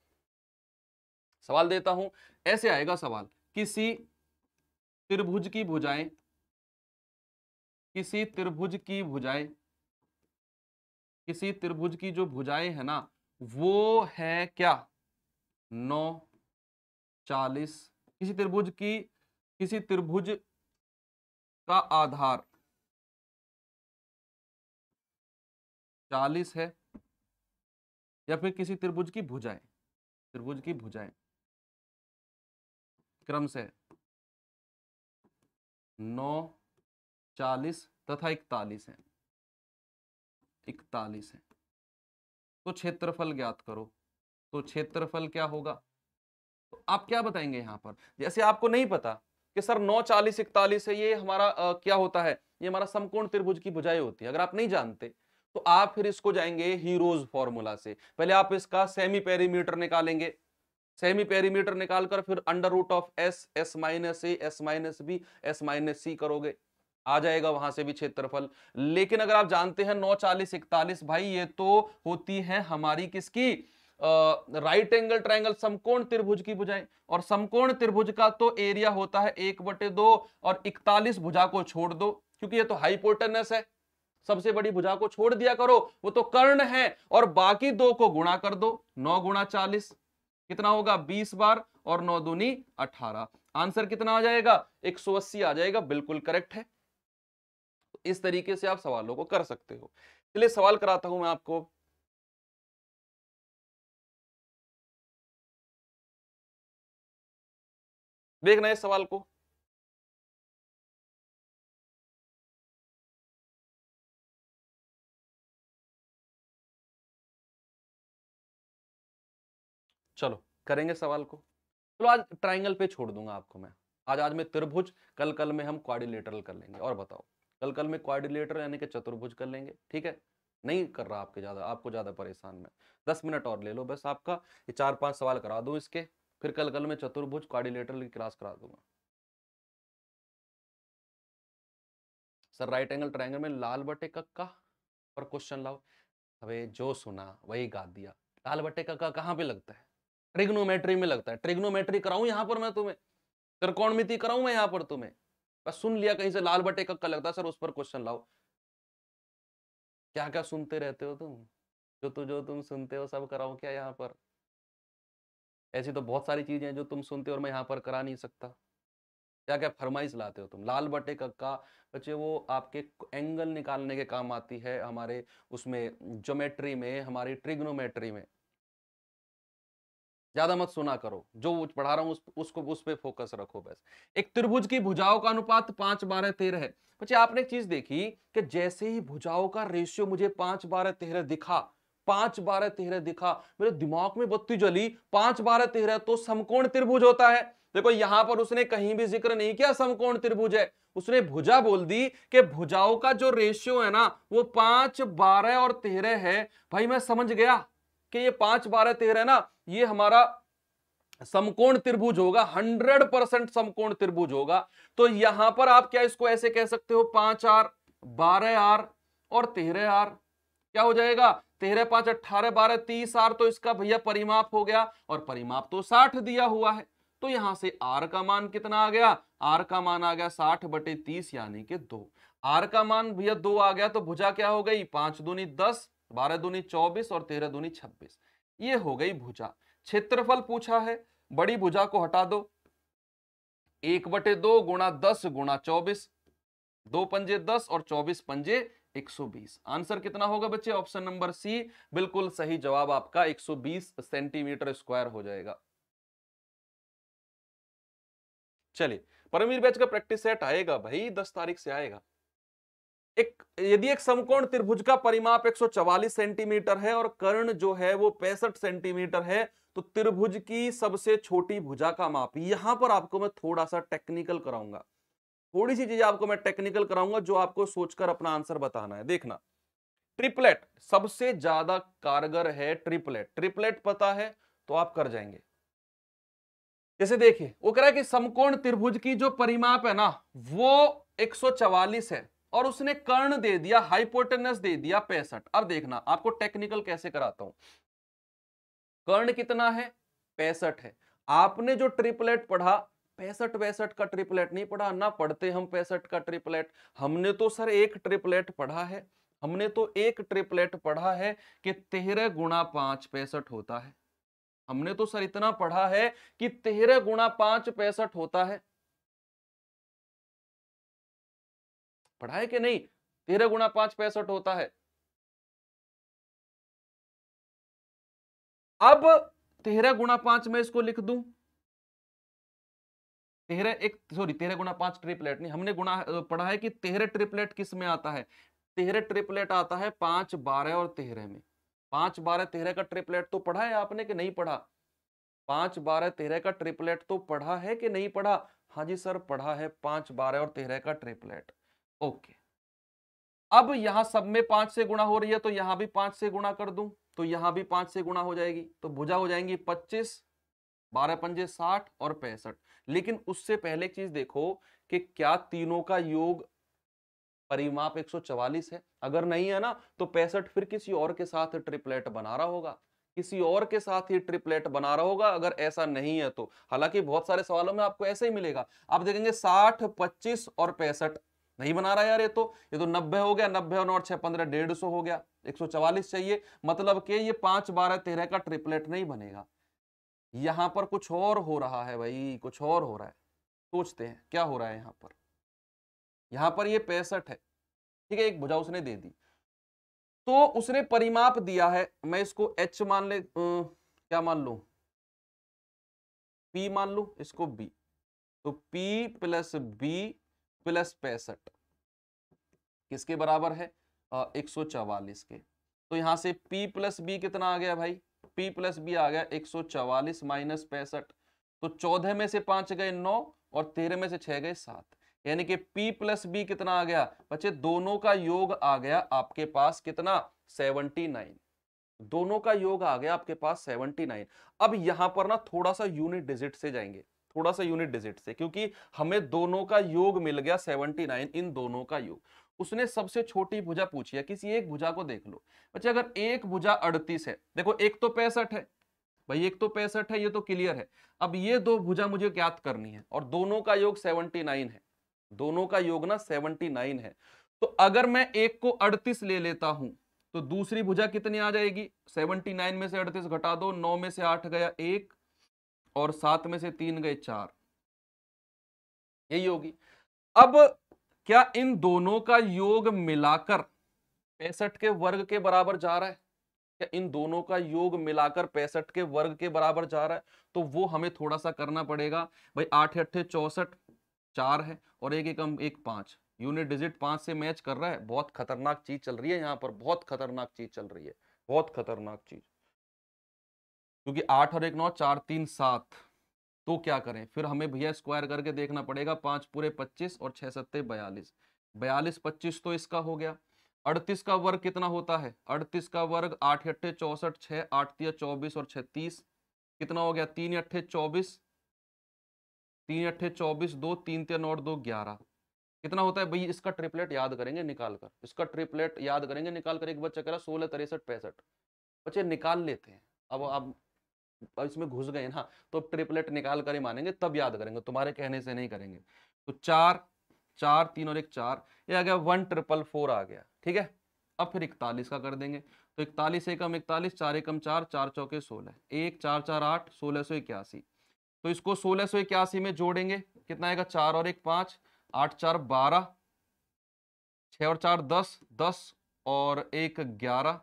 सवाल देता हूं ऐसे आएगा सवाल किसी त्रिभुज की भुजाएं किसी त्रिभुज की भुजाएं किसी त्रिभुज की जो भुजाएं है ना वो है क्या नौ चालीस किसी त्रिभुज की किसी त्रिभुज का आधार चालीस है या फिर किसी त्रिभुज की भुजाएं त्रिभुज की भुजाएं क्रम से नौ चालीस तथा इकतालीस है इकतालीस है तो क्षेत्रफल ज्ञात करो तो क्षेत्रफल क्या होगा तो आप क्या बताएंगे यहां पर जैसे आपको नहीं पता कि सर नौ चालीस इकतालीस है ये हमारा आ, क्या होता है ये हमारा समकोण त्रिभुज की भुजाई होती है अगर आप नहीं जानते तो आप फिर इसको जाएंगे हीरोज फॉर्मूला से पहले आप इसका सेमी पेरीमीटर निकालेंगे सेमी पेरीमीटर निकालकर फिर under root of s s minus a s minus b s minus c करोगे आ जाएगा वहां से भी क्षेत्रफल लेकिन अगर आप जानते हैं नौ चालीस इकतालीस भाई ये तो होती है हमारी किसकी राइट एंगल ट्राइंगल समकोण त्रिभुज की भुजाएं और समकोण त्रिभुज का तो एरिया होता है एक बटे दो और इकतालीस भुजा को छोड़ दो क्योंकि ये तो हाइपोटेनस है सबसे बड़ी भुजा को छोड़ दिया करो वो तो कर्ण है और बाकी दो को गुणा कर दो नौ गुणा चालीस कितना होगा बीस बार और नौ दूनी अठारह आंसर कितना आ जाएगा एक सौ अस्सी आ जाएगा बिल्कुल करेक्ट है इस तरीके से आप सवालों को कर सकते हो चलिए सवाल कराता हूं मैं आपको देखना है सवाल को चलो करेंगे सवाल को चलो आज ट्राइंगल पे छोड़ दूंगा आपको मैं आज आज में त्रिभुज कल कल में हम क्वारिलेटरल कर लेंगे और बताओ कल कल में क्वारिलेटर यानी कि चतुर्भुज कर लेंगे ठीक है नहीं कर रहा आपके ज़्यादा आपको ज़्यादा परेशान में दस मिनट और ले लो बस आपका ये चार पांच सवाल करा दो इसके फिर कल कल में चतुर्भुज क्वारिलेटर की क्लास करा दूंगा सर राइट एंगल ट्राइंगल में लाल बटे कक्का और क्वेश्चन लाओ अबे जो सुना वही गा दिया लाल बटे कक्का कहाँ पे लगता है ट्रिग्नोमेट्री में लगता है ट्रिग्नोमेट्री कराऊं यहां पर मैं तुम्हें त्रिकोणमिति कराऊं मैं यहां पर तुम्हें बस सुन लिया कहीं से लाल बटे कक्का लगता है सर उस पर क्वेश्चन लाओ क्या क्या सुनते रहते हो तुम जो तो जो तुम सुनते हो सब कराओ क्या यहाँ पर ऐसी तो बहुत सारी चीजें हैं जो तुम सुनते हो और मैं यहाँ पर करा नहीं सकता क्या क्या फरमाइश लाते हो तुम लाल बटे कक्का बच्चे वो आपके एंगल निकालने के काम आती है हमारे उसमें ज्योमेट्री में हमारी ट्रिग्नोमेट्री में ज्यादा मत सुना करो जो पढ़ा रहा हूं उस, उसको उस पर फोकस रखो बस एक त्रिभुज की भुजाओं का अनुपात पांच बारह तेरह है बच्चे आपने एक चीज देखी कि जैसे ही भुजाओं का रेशियो मुझे पांच बारह तेरह दिखा पांच बारह तेरह दिखा मेरे दिमाग में बत्ती जली पांच बारह तेरह तो समकोण त्रिभुज होता है देखो यहां पर उसने कहीं भी जिक्र नहीं किया समकोण त्रिभुज है उसने भुजा बोल दी कि भुजाओं का जो रेशियो है ना वो पांच बारह और तेरह है भाई मैं समझ गया कि ये पांच बारह तेरह ना ये हमारा समकोण त्रिभुज होगा हंड्रेड परसेंट समकोण त्रिभुज होगा तो यहां पर आप क्या इसको ऐसे कह सकते हो पांच आर बारह आर और तेरह आर क्या हो जाएगा तेरह पांच अट्ठारह बारह तीस आर तो इसका भैया परिमाप हो गया और परिमाप तो साठ दिया हुआ है तो यहां से आर का मान कितना आ गया आर का मान आ गया साठ बटे तीस यानी कि दो आर का मान भैया दो आ गया तो भुजा क्या हो गई पांच दूनी दस बारह दूनी चौबीस और तेरह दूनी छब्बीस ये हो गई भुजा क्षेत्रफल पूछा है बड़ी भुजा को हटा दो एक बटे दो गुणा दस गुणा चौबीस दो पंजे दस और चौबीस पंजे एक सौ बीस आंसर कितना होगा बच्चे ऑप्शन नंबर सी बिल्कुल सही जवाब आपका एक सौ बीस सेंटीमीटर स्क्वायर हो जाएगा चलिए परमवीर बैच का प्रैक्टिस सेट आएगा भाई दस तारीख से आएगा एक यदि एक समकोण त्रिभुज का परिमाप 144 सेंटीमीटर है और कर्ण जो है वो पैंसठ सेंटीमीटर है तो त्रिभुज की सबसे छोटी भुजा का माप यहां पर आपको मैं थोड़ा सा टेक्निकल कराऊंगा थोड़ी सी चीजें आपको मैं टेक्निकल कराऊंगा जो आपको सोचकर अपना आंसर बताना है देखना ट्रिपलेट सबसे ज्यादा कारगर है ट्रिपलेट ट्रिपलेट पता है तो आप कर जाएंगे जैसे देखिए वो कह रहा है कि समकोण त्रिभुज की जो परिमाप है ना वो 144 है और उसने कर्ण दे दिया हाइपोटेनस दे दिया पैंसठ अब देखना आपको टेक्निकल कैसे कराता हूं कर्ण कितना है पैंसठ है आपने जो ट्रिपलेट पढ़ा पैंसठ पैंसठ का ट्रिपलेट नहीं पढ़ा ना पढ़ते हम पैंसठ का ट्रिपलेट हमने तो सर एक ट्रिपलेट पढ़ा है हमने तो एक ट्रिपलेट पढ़ा है कि तेरह गुणा पांच पैंसठ होता है हमने तो सर इतना पढ़ा है कि तेरह गुणा पांच पैंसठ होता है पढ़ाए कि नहीं तेरह गुणा पांच पैंसठ होता है अब तेरह गुणा पांच में इसको लिख दू तेरह एक सॉरी तेरह गुणा पांच ट्रिपलेट नहीं हमने गुणा पढ़ा है कि तेरह ट्रिपलेट किस में आता है तेरह ट्रिपलेट आता है पांच बारह और तेरह में पांच बारह तेरह का ट्रिपलेट तो पढ़ा है आपने कि नहीं पढ़ा पांच बारह तेरह का ट्रिपलेट तो पढ़ा है कि नहीं पढ़ा हाँ जी सर पढ़ा है पांच बारह और तेरह का ट्रिपलेट ओके अब यहां सब में पांच से गुणा हो रही है तो यहां भी पांच से गुणा कर दूं तो यहां भी पांच से गुणा हो जाएगी तो भुजा हो जाएंगी पच्चीस बारह पंजे साठ और पैंसठ लेकिन उससे पहले एक चीज देखो कि क्या तीनों का योग परिमाप 144 है अगर नहीं है ना तो पैंसठ फिर किसी और के साथ ट्रिपलेट बना रहा होगा किसी और के साथ ही ट्रिपलेट बना रहा होगा अगर ऐसा नहीं है तो हालांकि बहुत सारे सवालों में आपको ऐसे ही मिलेगा आप देखेंगे साठ पच्चीस और पैंसठ नहीं बना रहा यार ये तो ये तो नब्बे हो गया नब्बे और नौ छह पंद्रह डेढ़ सौ हो गया एक सौ चवालीस चाहिए मतलब के ये पांच बारह तेरह का ट्रिपलेट नहीं बनेगा यहाँ पर कुछ और हो रहा है भाई कुछ और हो रहा है सोचते हैं क्या हो रहा है यहाँ पर यहाँ पर ये पैंसठ है ठीक है एक भुजा उसने दे दी तो उसने परिमाप दिया है मैं इसको एच मान ले क्या मान लू पी मान लू इसको बी तो पी प्लस बी प्लस पैंसठ किसके बराबर है एक सौ चवालीस के तो यहां से पी प्लस बी कितना आ गया भाई पी प्लस बी आ गया एक सौ चवालीस माइनस पैंसठ तो चौदह में से पांच गए नौ और तेरह में से छह गए सात यानी कि P प्लस बी कितना आ गया बच्चे दोनों का योग आ गया आपके पास कितना 79 दोनों का योग आ गया आपके पास 79 अब यहां पर ना थोड़ा सा यूनिट डिजिट से जाएंगे थोड़ा सा यूनिट डिजिट से क्योंकि हमें दोनों का योग मिल गया 79 इन दोनों का योग उसने सबसे छोटी भुजा पूछी है किसी एक भुजा को देख लो बच्चे अगर एक भुजा अड़तीस है देखो एक तो पैंसठ है भाई एक तो पैंसठ है ये तो क्लियर है अब ये दो भुजा मुझे ज्ञात करनी है और दोनों का योग सेवनटी नाइन है दोनों का योग ना सेवनटी नाइन है तो अगर मैं एक को अड़तीस ले लेता हूं तो दूसरी भुजा कितनी आ जाएगी 79 में से 38 घटा दो 9 में से 8 गया एक और सात में से तीन गए चार यही होगी अब क्या इन दोनों का योग मिलाकर पैंसठ के वर्ग के बराबर जा रहा है क्या इन दोनों का योग मिलाकर पैंसठ के वर्ग के बराबर जा रहा है तो वो हमें थोड़ा सा करना पड़ेगा भाई आठ अट्ठे चौसठ चार है और एक एकम एक, एक पांच यूनिट डिजिट पांच से मैच कर रहा है बहुत खतरनाक चीज चल रही है यहाँ पर बहुत खतरनाक चीज चल रही है बहुत खतरनाक चीज क्योंकि आठ और एक नौ चार तीन सात तो क्या करें फिर हमें भैया स्क्वायर करके देखना पड़ेगा पाँच पूरे पच्चीस और छः सत्ते बयालीस बयालीस पच्चीस तो इसका हो गया अड़तीस का वर्ग कितना होता है अड़तीस का वर्ग आठ अट्ठे चौसठ छः आठ या चौबीस और छत्तीस कितना हो गया तीन अट्ठे चौबीस तीन अट्ठे चौबीस दो तीन तीन और दो ग्यारह कितना होता है भाई इसका ट्रिपलेट याद करेंगे निकाल कर इसका ट्रिपलेट याद करेंगे निकाल कर एक बच्चा कह है सोलह तिरसठ पैंसठ बच्चे निकाल लेते हैं अब अब इसमें घुस गए ना हाँ, तो ट्रिपलेट निकाल कर ही मानेंगे तब याद करेंगे तुम्हारे कहने से नहीं करेंगे तो चार चार तीन और एक चार ये आ गया वन ट्रिपल फोर आ गया ठीक है अब फिर इकतालीस का कर देंगे तो इकतालीस एकम इकतालीस चार एकम चार चार चौके सोलह एक चार चार आठ सोलह सौ इक्यासी तो इसको सोलह सौ इक्यासी में जोड़ेंगे कितना आएगा चार और एक पाँच आठ चार बारह छः और चार दस दस और एक ग्यारह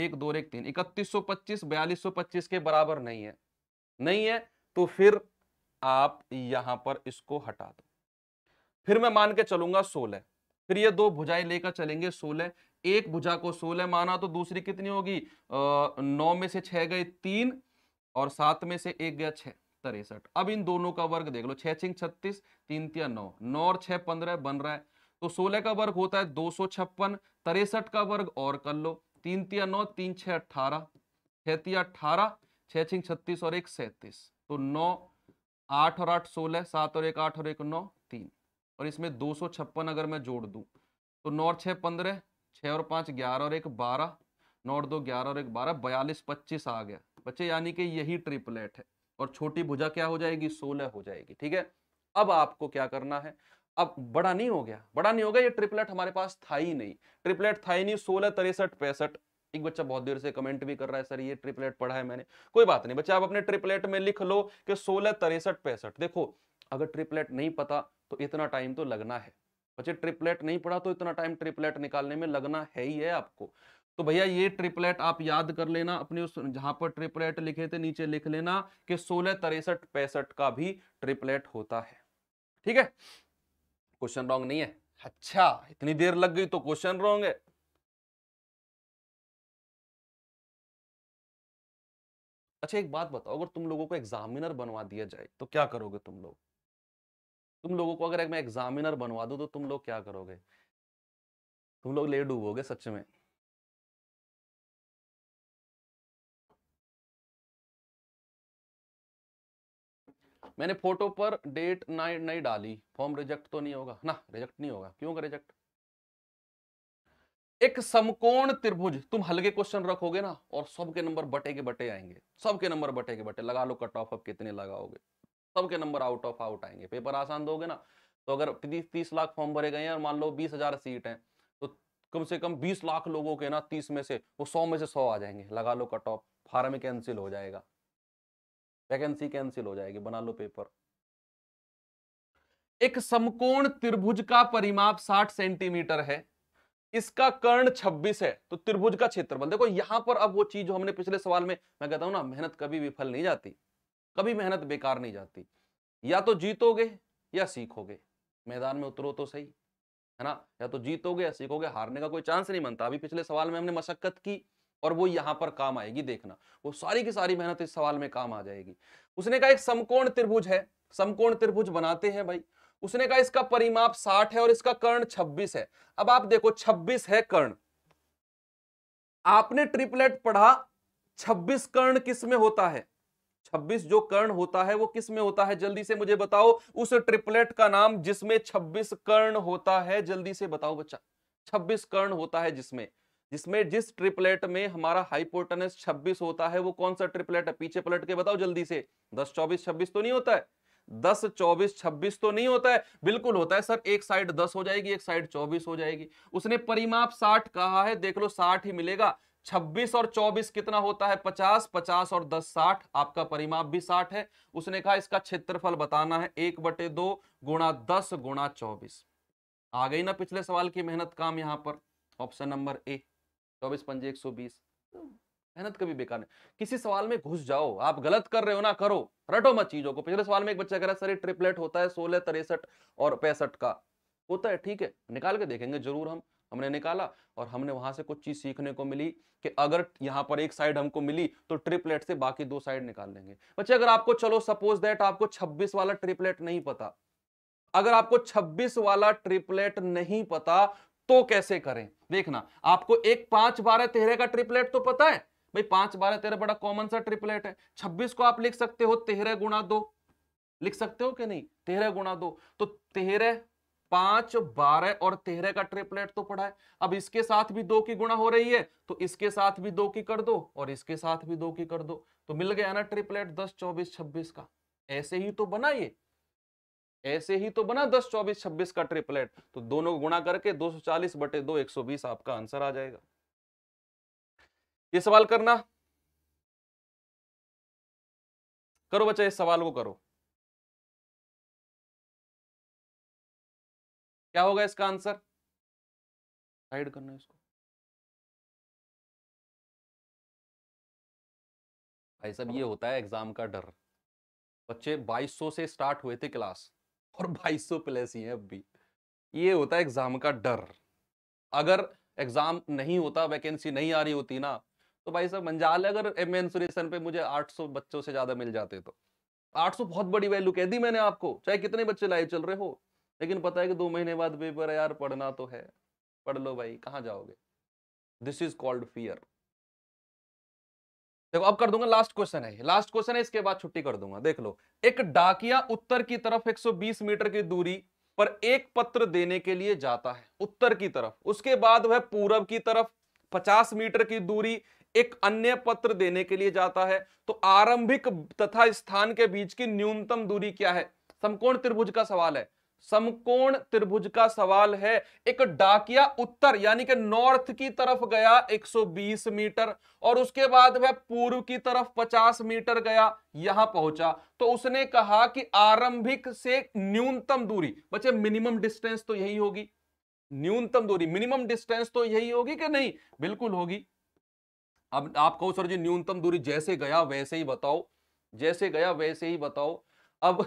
एक दो एक तीन इकतीस सौ पच्चीस बयालीस सौ पच्चीस के बराबर नहीं है नहीं है तो फिर आप यहां पर इसको हटा दो फिर मैं मान के चलूंगा सोलह फिर ये दो भुजाएं लेकर चलेंगे सोलह एक भुजा को सोलह माना तो दूसरी कितनी होगी नौ में से छह गए तीन और सात में से एक गया छह तिरसठ अब इन दोनों का वर्ग देख लो छह छिंग छत्तीस तीन तिया नौ नौ और छह पंद्रह बन रहा है तो सोलह का वर्ग होता है दो सौ छप्पन तिरसठ का वर्ग और कर लो तीन तिया नौ तीन छह अठारह छह तिया अठारह छह छिंग छत्तीस और एक सैतीस तो नौ आठ और आठ सोलह सात और एक आठ और एक नौ तीन और इसमें दो सौ छप्पन अगर मैं जोड़ दूँ तो नौ और छः पंद्रह छः और पाँच ग्यारह और एक बारह नौ और दो ग्यारह और एक बारह बयालीस पच्चीस आ गया बच्चे यानी कि यही ट्रिपलेट है और छोटी भुजा क्या हो जाएगी सोलह हो जाएगी ठीक है अब आपको क्या करना है अब बड़ा नहीं हो गया बड़ा नहीं हो गया ये ट्रिपलेट हमारे पास था ही नहीं ट्रिपलेट था ही नहीं सोलह तिरसठ पैंसठ एक बच्चा बहुत देर से कमेंट भी कर रहा है सर ये ट्रिपलेट पढ़ा है मैंने कोई बात नहीं बच्चा आप अपने ट्रिपलेट में लिख लो कि सोलह तिरसठ पैंसठ देखो अगर ट्रिपलेट नहीं पता तो इतना टाइम तो लगना है बच्चे ट्रिपलेट नहीं पढ़ा तो इतना टाइम ट्रिपलेट निकालने में लगना है ही है आपको तो भैया ये ट्रिपलेट आप याद कर लेना अपने उस जहां पर ट्रिपलेट लिखे थे नीचे लिख लेना कि सोलह तिरसठ पैंसठ का भी ट्रिपलेट होता है ठीक है क्वेश्चन रॉन्ग नहीं है अच्छा इतनी देर लग गई तो क्वेश्चन रॉन्ग है अच्छा एक बात बताओ अगर तुम लोगों को एग्जामिनर बनवा दिया जाए तो क्या करोगे तुम लोग तुम लोगों को अगर मैं एग्जामिनर बनवा दूं तो तुम लोग क्या करोगे तुम लोग ले डूबोगे सच में मैंने फोटो पर डेट नहीं नहीं डाली फॉर्म रिजेक्ट तो नहीं होगा ना रिजेक्ट नहीं होगा क्यों रिजेक्ट एक समकोण त्रिभुज तुम हल्के क्वेश्चन रखोगे ना और सबके नंबर बटे के बटे आएंगे सबके नंबर बटे के बटे लगा लो कट ऑफ अब कितने लगाओगे सबके नंबर आउट ऑफ आउट आएंगे पेपर आसान दोगे ना तो अगर तीस तीस लाख फॉर्म भरे गए हैं और मान लो बीस हजार सीट है तो कम से कम बीस लाख लोगों के ना तीस में से वो सौ में से सौ आ जाएंगे लगा लो कट ऑफ फार्म कैंसिल हो जाएगा वैकेंसी कैंसिल हो जाएगी बना लो पेपर एक समकोण त्रिभुज का परिमाप 60 सेंटीमीटर है इसका कर्ण 26 है तो त्रिभुज का क्षेत्रफल देखो यहां पर अब वो चीज जो हमने पिछले सवाल में मैं कहता हूं ना मेहनत कभी विफल नहीं जाती कभी मेहनत बेकार नहीं जाती या तो जीतोगे या सीखोगे मैदान में उतरो तो सही है ना या तो जीतोगे या सीखोगे हारने का कोई चांस नहीं बनता अभी पिछले सवाल में हमने मशक्कत की और वो यहां पर काम आएगी देखना वो सारी की सारी मेहनत इस सवाल में काम आ जाएगी उसने कहा एक समकोण त्रिभुज है समकोण त्रिभुज बनाते हैं भाई उसने कहा इसका परिमाप 60 है और इसका कर्ण 26 है अब आप देखो 26 है कर्ण आपने ट्रिपलेट पढ़ा 26 कर्ण किस में होता है 26 जो कर्ण होता है वो किस में होता है जल्दी से मुझे बताओ उस ट्रिपलेट का नाम जिसमें 26 कर्ण होता है जल्दी से बताओ बच्चा 26 कर्ण होता है जिसमें जिसमें जिस ट्रिपलेट में हमारा हाइपोटनस 26 होता है वो कौन सा ट्रिपलेट है पीछे पलट के बताओ जल्दी से 10 24 26 तो नहीं होता है 10 24 26 तो नहीं होता है बिल्कुल होता है सर एक साइड 10 हो जाएगी एक साइड 24 हो जाएगी उसने परिमाप 60 कहा है देख लो 60 ही मिलेगा 26 और 24 कितना होता है 50 50 और 10 60 आपका परिमाप भी 60 है उसने कहा इसका क्षेत्रफल बताना है एक बटे दो गुणा दस गुणा चौबीस आ गई ना पिछले सवाल की मेहनत काम यहां पर ऑप्शन नंबर ए चौबीस पंजे एक सौ बीस तो मेहनत कभी बेकार नहीं किसी सवाल में घुस जाओ आप गलत कर रहे हो ना करो रटो मत चीजों को पिछले सवाल में एक बच्चा कह रहा है सर ट्रिपलेट होता है सोलह तिरसठ और पैंसठ का होता है ठीक है निकाल के देखेंगे जरूर हम हमने निकाला और हमने वहां से कुछ चीज सीखने को मिली कि अगर यहाँ पर एक साइड हमको मिली तो ट्रिपलेट से बाकी दो साइड निकाल लेंगे बच्चे अगर आपको चलो सपोज दैट आपको छब्बीस वाला ट्रिपलेट नहीं पता अगर आपको 26 वाला ट्रिपलेट नहीं पता तो कैसे करें देखना आपको एक पांच बारह तेरह का ट्रिपलेट तो पता है भाई पांच बारह तेरह बड़ा कॉमन सा ट्रिपलेट है छब्बीस को आप लिख सकते हो तेरह गुणा दो लिख सकते हो कि नहीं तेरह गुणा दो तो तेरह पांच बारह और तेरह का ट्रिपलेट तो पढ़ा है अब इसके साथ भी दो की गुणा हो रही है तो इसके साथ भी दो की कर दो और इसके साथ भी दो की कर दो तो मिल गया ना ट्रिपलेट दस चौबीस छब्बीस का ऐसे ही तो बनाइए ऐसे ही तो बना दस चौबीस छब्बीस का ट्रिपलेट तो दोनों को गुणा करके 240 बटे दो एक आपका आंसर आ जाएगा ये सवाल करना करो बच्चा इस सवाल को करो क्या होगा इसका आंसर साइड करना इसको भाई सब ये होता है एग्जाम का डर बच्चे 2200 से स्टार्ट हुए थे क्लास और 2200 प्लस ही है अब भी ये होता है एग्जाम का डर अगर एग्जाम नहीं होता वैकेंसी नहीं आ रही होती ना तो भाई साहब मंजाल अगर एम एंसुरेशन पे मुझे 800 बच्चों से ज्यादा मिल जाते तो 800 बहुत बड़ी वैल्यू कह दी मैंने आपको चाहे कितने बच्चे लाइव चल रहे हो लेकिन पता है कि दो महीने बाद पेपर है यार पढ़ना तो है पढ़ लो भाई कहाँ जाओगे दिस इज कॉल्ड फियर देखो अब कर दूंगा लास्ट क्वेश्चन है लास्ट क्वेश्चन है इसके बाद छुट्टी कर दूंगा देख लो एक डाकिया उत्तर की तरफ 120 मीटर की दूरी पर एक पत्र देने के लिए जाता है उत्तर की तरफ उसके बाद वह पूरब की तरफ 50 मीटर की दूरी एक अन्य पत्र देने के लिए जाता है तो आरंभिक तथा स्थान के बीच की न्यूनतम दूरी क्या है समकोण त्रिभुज का सवाल है समकोण त्रिभुज का सवाल है एक डाकिया उत्तर यानी कि नॉर्थ की तरफ गया 120 मीटर और उसके बाद वह पूर्व की तरफ 50 मीटर गया यहां पहुंचा तो उसने कहा कि आरंभिक से न्यूनतम दूरी बच्चे मिनिमम डिस्टेंस तो यही होगी न्यूनतम दूरी मिनिमम डिस्टेंस तो यही होगी कि नहीं बिल्कुल होगी अब आप कहो सर जी न्यूनतम दूरी जैसे गया वैसे ही बताओ जैसे गया वैसे ही बताओ अब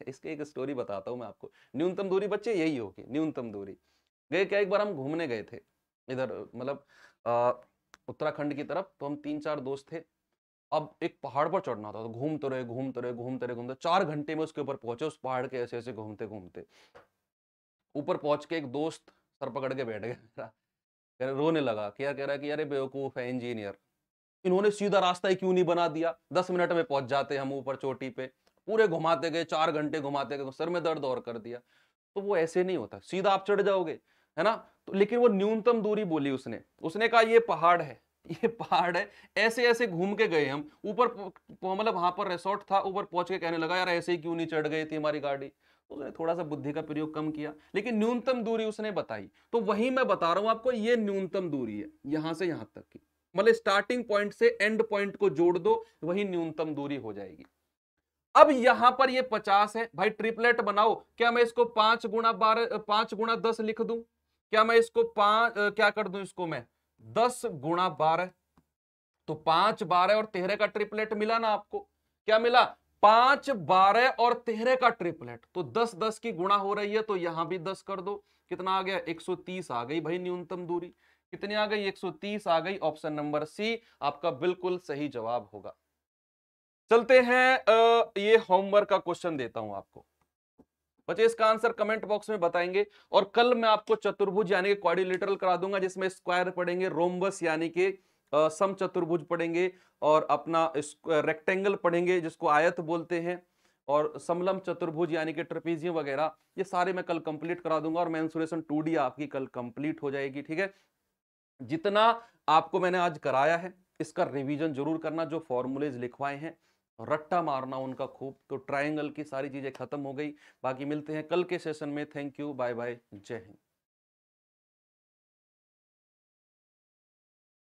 (laughs) इसकी एक स्टोरी बताता हूँ मैं आपको न्यूनतम दूरी बच्चे यही होगी न्यूनतम दूरी गए क्या एक बार हम घूमने गए थे इधर मतलब उत्तराखंड की तरफ तो हम तीन चार दोस्त थे अब एक पहाड़ पर चढ़ना था तो घूमते रहे घूमते रहे घूमते रहे घूमते चार घंटे में उसके ऊपर पहुंचे उस पहाड़ के ऐसे ऐसे घूमते घूमते ऊपर पहुंच के एक दोस्त सर पकड़ के बैठ गया रोने लगा क्या कह रहा है कि अरे बेवकूफ़ है इंजीनियर इन्होंने सीधा रास्ता ही क्यों नहीं बना दिया दस मिनट में पहुंच जाते हम ऊपर चोटी पे पूरे घुमाते गए चार घंटे घुमाते गए तो सर में दर्द और कर दिया तो वो ऐसे नहीं होता सीधा आप चढ़ जाओगे है ना तो लेकिन वो न्यूनतम दूरी बोली उसने उसने कहा ये पहाड़ है (laughs) ये पहाड़ है ऐसे ऐसे घूम के गए हम ऊपर मतलब वहां पर रिसोर्ट था ऊपर पहुंच के कहने लगा यार ऐसे ही क्यों नहीं चढ़ गई थी हमारी गाड़ी तो उसने थोड़ा सा बुद्धि का प्रयोग कम किया लेकिन न्यूनतम दूरी उसने बताई तो वही मैं बता रहा हूं आपको ये न्यूनतम दूरी है यहां से यहां तक की मतलब स्टार्टिंग पॉइंट से एंड पॉइंट को जोड़ दो वही न्यूनतम दूरी हो जाएगी अब यहां पर ये पचास है भाई ट्रिपलेट बनाओ क्या मैं इसको पांच गुणा बारह पांच गुणा दस लिख दू क्या मैं इसको पांच क्या कर दू इसको मैं दस गुणा बारह तो पांच बारह और तेरह का ट्रिपलेट मिला ना आपको क्या मिला पांच बारह और तेरह का ट्रिपलेट तो दस दस की गुणा हो रही है तो यहां भी दस कर दो कितना आ गया तीस आ गई भाई न्यूनतम दूरी कितनी आ गई तीस आ गई ऑप्शन नंबर सी आपका बिल्कुल सही जवाब होगा चलते हैं ये होमवर्क का क्वेश्चन देता हूं आपको बच्चे इसका आंसर कमेंट बॉक्स में बताएंगे और कल मैं आपको चतुर्भुज यानी कि क्वारिलेटरल करा दूंगा जिसमें स्क्वायर पढ़ेंगे रोमबस यानी कि सम चतुर्भुज पढ़ेंगे और अपना रेक्टेंगल पढ़ेंगे जिसको आयत बोलते हैं और समलम चतुर्भुज यानी कि ट्रपीजियम वगैरह ये सारे मैं कल कंप्लीट करा दूंगा और मैंसुरेशन टू आपकी कल कंप्लीट हो जाएगी ठीक है जितना आपको मैंने आज कराया है इसका रिवीजन जरूर करना जो फॉर्मूलेज लिखवाए हैं रट्टा मारना उनका खूब तो ट्रायंगल की सारी चीज़ें खत्म हो गई बाकी मिलते हैं कल के सेशन में थैंक यू बाय बाय जय हिंद